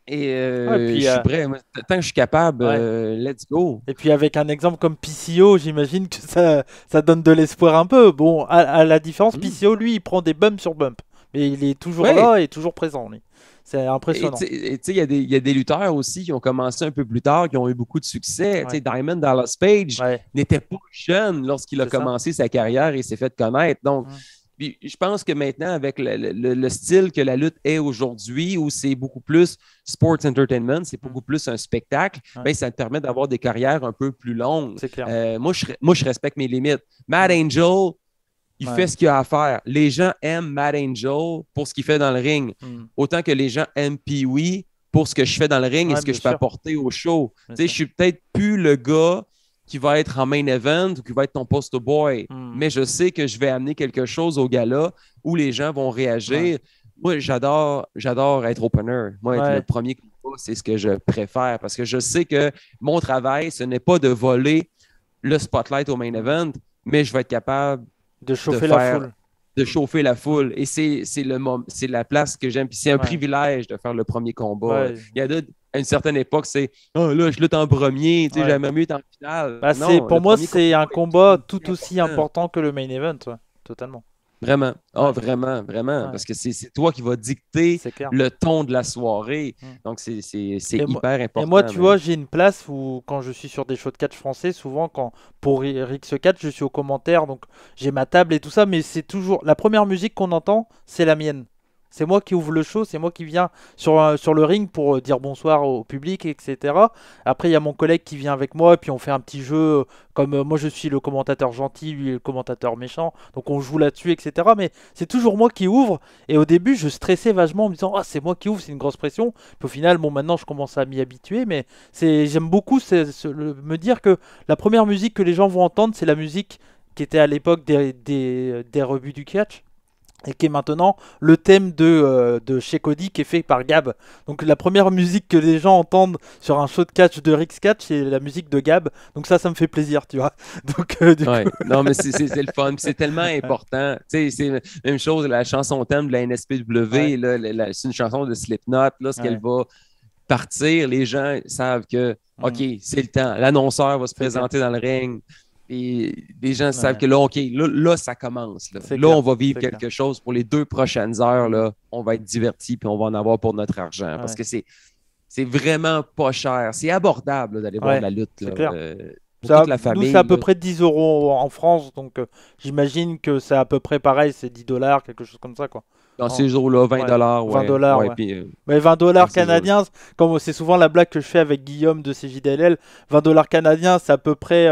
Et, euh, je suis euh, prêt. tant que je suis capable, euh, let's go. Et puis avec un exemple comme PCO, j'imagine que ça, ça donne de l'espoir un peu. Bon, à, la différence, hmm. Piscio lui, il prend des bumps sur bumps. Mais il est toujours là et toujours présent, lui. C'est impressionnant. Et il y, y, a des lutteurs aussi qui ont commencé un peu plus tard, qui ont eu beaucoup de succès. sais Diamond Dallas Page n'était pas jeune lorsqu'il a commencé sa carrière et s'est fait connaître. Donc, hmm je pense que maintenant, avec le, style que la lutte est aujourd'hui, où c'est beaucoup plus sports entertainment, c'est beaucoup plus un spectacle, ben, ça te permet d'avoir des carrières un peu plus longues. Euh, moi, je, moi, je respecte mes limites. Mad Angel, il fait ce qu'il a à faire. Les gens aiment Mad Angel pour ce qu'il fait dans le ring, hmm. autant que les gens aiment Pee-Wee pour ce que je fais dans le ring et ce que je peux apporter au show. je suis peut-être plus le gars qui va être en main event ou qui va être ton poster boy, hmm. mais je sais que je vais amener quelque chose au gala où les gens vont réagir. Moi, j'adore, j'adore être opener. Moi, être le premier combat, c'est ce que je préfère parce que je sais que mon travail, ce n'est pas de voler le spotlight au main event, mais je vais être capable de chauffer la foule. chauffer la foule. Et c'est, le, c'est la place que j'aime. c'est un privilège de faire le premier combat. Il y a à une certaine époque, c'est oh, là, je lutte en premier, tu sais, mieux être en finale. Bah, pour moi, c'est un combat tout aussi important que le main event, totalement. Vraiment. Oh, vraiment, vraiment. Parce que c'est toi qui vas dicter le ton de la soirée. Mm. Donc, c'est hyper moi, important. moi, tu vois, j'ai une place où, quand je suis sur des shows de catch français, souvent, quand pour x 4, je suis au commentaire. Donc, j'ai ma table et tout ça. Mais c'est toujours. La première musique qu'on entend, c'est la mienne. C'est moi qui ouvre le show, c'est moi qui viens sur, sur le ring pour euh, dire bonsoir au public, etc. Après, il y a mon collègue qui vient avec moi, et puis on fait un petit jeu, euh, comme euh, moi je suis le commentateur gentil, lui le commentateur méchant, donc on joue là-dessus, etc. Mais c'est toujours moi qui ouvre, et au début, je stressais vachement en me disant, ah, c'est moi qui ouvre, c'est une grosse pression. au final, bon, maintenant, je commence à m'y habituer, mais c'est j'aime beaucoup me dire que la première musique que les gens vont entendre, c'est la musique qui était à l'époque des, des rebuts du catch et qui est maintenant le thème de, euh, de chez Cody qui est fait par Gab. Donc la première musique que les gens entendent sur un show de catch de Rick's Catch, c'est la musique de Gab. Donc ça, ça me fait plaisir, tu vois. Donc, euh, non, mais c'est le fun, c'est tellement important. C'est la même chose, la chanson thème de la NSPW, c'est une chanson de Slipknot, Lorsqu'elle va partir, les gens savent que, mm. OK, c'est le temps. L'annonceur va se présenter dans le ring. Et les gens savent que là, OK, là, ça commence. Là, on va vivre quelque chose pour les deux prochaines heures. Là, on va être diverti puis on va en avoir pour notre argent. Parce que c'est, c'est vraiment pas cher. C'est abordable d'aller voir la lutte. Euh, toute la famille, c'est à peu près 10 euros en France, donc euh, j'imagine que c'est à peu près pareil, c'est 10 dollars, quelque chose comme ça, quoi. Dans ces jours-là, 20 dollars, ouais. 20 euh, dollars, ouais. Mais 20 dollars canadiens, comme c'est souvent la blague que je fais avec Guillaume de CJDLL, 20 dollars canadiens, c'est à peu près,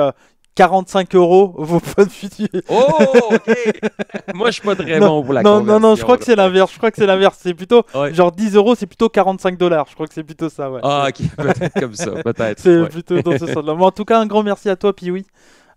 45 euros, vos pouvez Oh, ok Moi, je suis pas très bon Non, non, non, je crois que c'est l'inverse. Je crois que c'est l'inverse. C'est plutôt genre 10 euros, c'est plutôt 45 dollars. Je crois que c'est plutôt ça, ouais. Ah, ok, peut-être comme ça, peut-être. C'est plutôt dans ce sens-là. en tout cas, un grand merci à toi, puis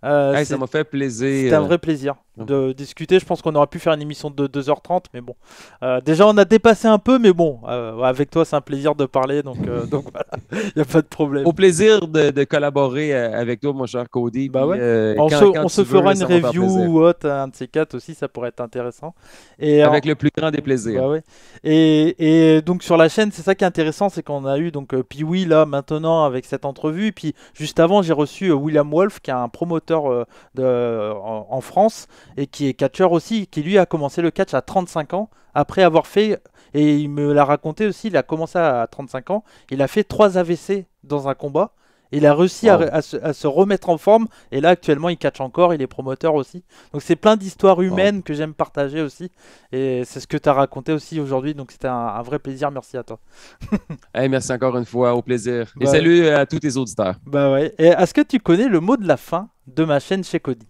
euh, ça m'a fait plaisir. C'était un vrai plaisir de discuter. Je pense qu'on aurait pu faire une émission de 2h30, mais bon. Euh, déjà, on a dépassé un peu, mais bon, euh, avec toi, c'est un plaisir de parler, donc, euh, donc voilà, il n'y a pas de problème. Au plaisir de, collaborer avec toi, mon cher Cody. Bah ouais. on, se, fera une review ou autre, un de ces quatre aussi, ça pourrait être intéressant. Et avec le plus grand des plaisirs. Bah et, donc sur la chaîne, c'est ça qui est intéressant, c'est qu'on a eu donc Piwi là maintenant avec cette entrevue, et puis juste avant, j'ai reçu William Wolf, qui est un promoteur de, en, en France et qui est catcheur aussi, qui lui a commencé le catch à 35 ans, après avoir fait, et il me l'a raconté aussi, il a commencé à 35 ans, il a fait 3 AVC dans un combat. il a réussi à, se, remettre en forme. Et là, actuellement, il catch encore. Il est promoteur aussi. Donc, c'est plein d'histoires humaines que j'aime partager aussi. Et c'est ce que tu as raconté aussi aujourd'hui. Donc, c'était un, vrai plaisir. Merci à toi. merci encore une fois. Au plaisir. et salut à tous tes auditeurs. Bah ouais. est-ce que tu connais le mot de la fin de ma chaîne chez Cody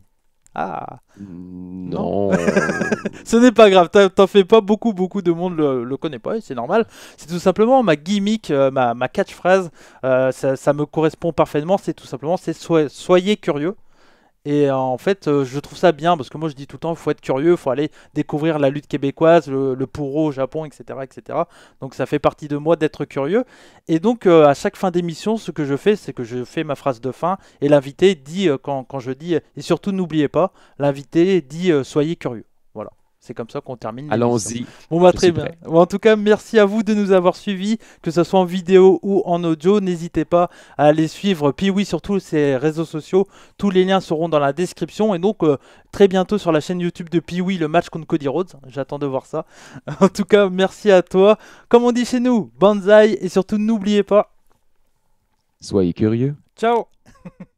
ah Non, Ce n'est pas grave, t'en fais pas, beaucoup, beaucoup de monde le, le connaît pas, c'est normal. C'est tout simplement ma gimmick, euh, ma, catchphrase, euh, ça, me correspond parfaitement, c'est tout simplement c'est soyez curieux. Et euh, en fait, euh, je trouve ça bien parce que moi je dis tout le temps, il faut être curieux, il faut aller découvrir la lutte québécoise, le, pourreau au Japon, etc., etc. Donc ça fait partie de moi d'être curieux. Et donc euh, à chaque fin d'émission, ce que je fais, c'est que je fais ma phrase de fin et l'invité dit, quand, quand, je dis, et surtout n'oubliez pas, l'invité dit soyez curieux. C'est comme ça qu'on termine. Allons-y. Bon, bah, très bien. en tout cas, merci à vous de nous avoir suivis, que ce soit en vidéo ou en audio. N'hésitez pas à aller suivre. Piwi sur tous ses réseaux sociaux, tous les liens seront dans la description. Et donc, euh, très bientôt sur la chaîne YouTube de Piwi, le match contre Cody Rhodes. J'attends de voir ça. En tout cas, merci à toi. Comme on dit chez nous, banzai. Et surtout, n'oubliez pas. Soyez curieux. Ciao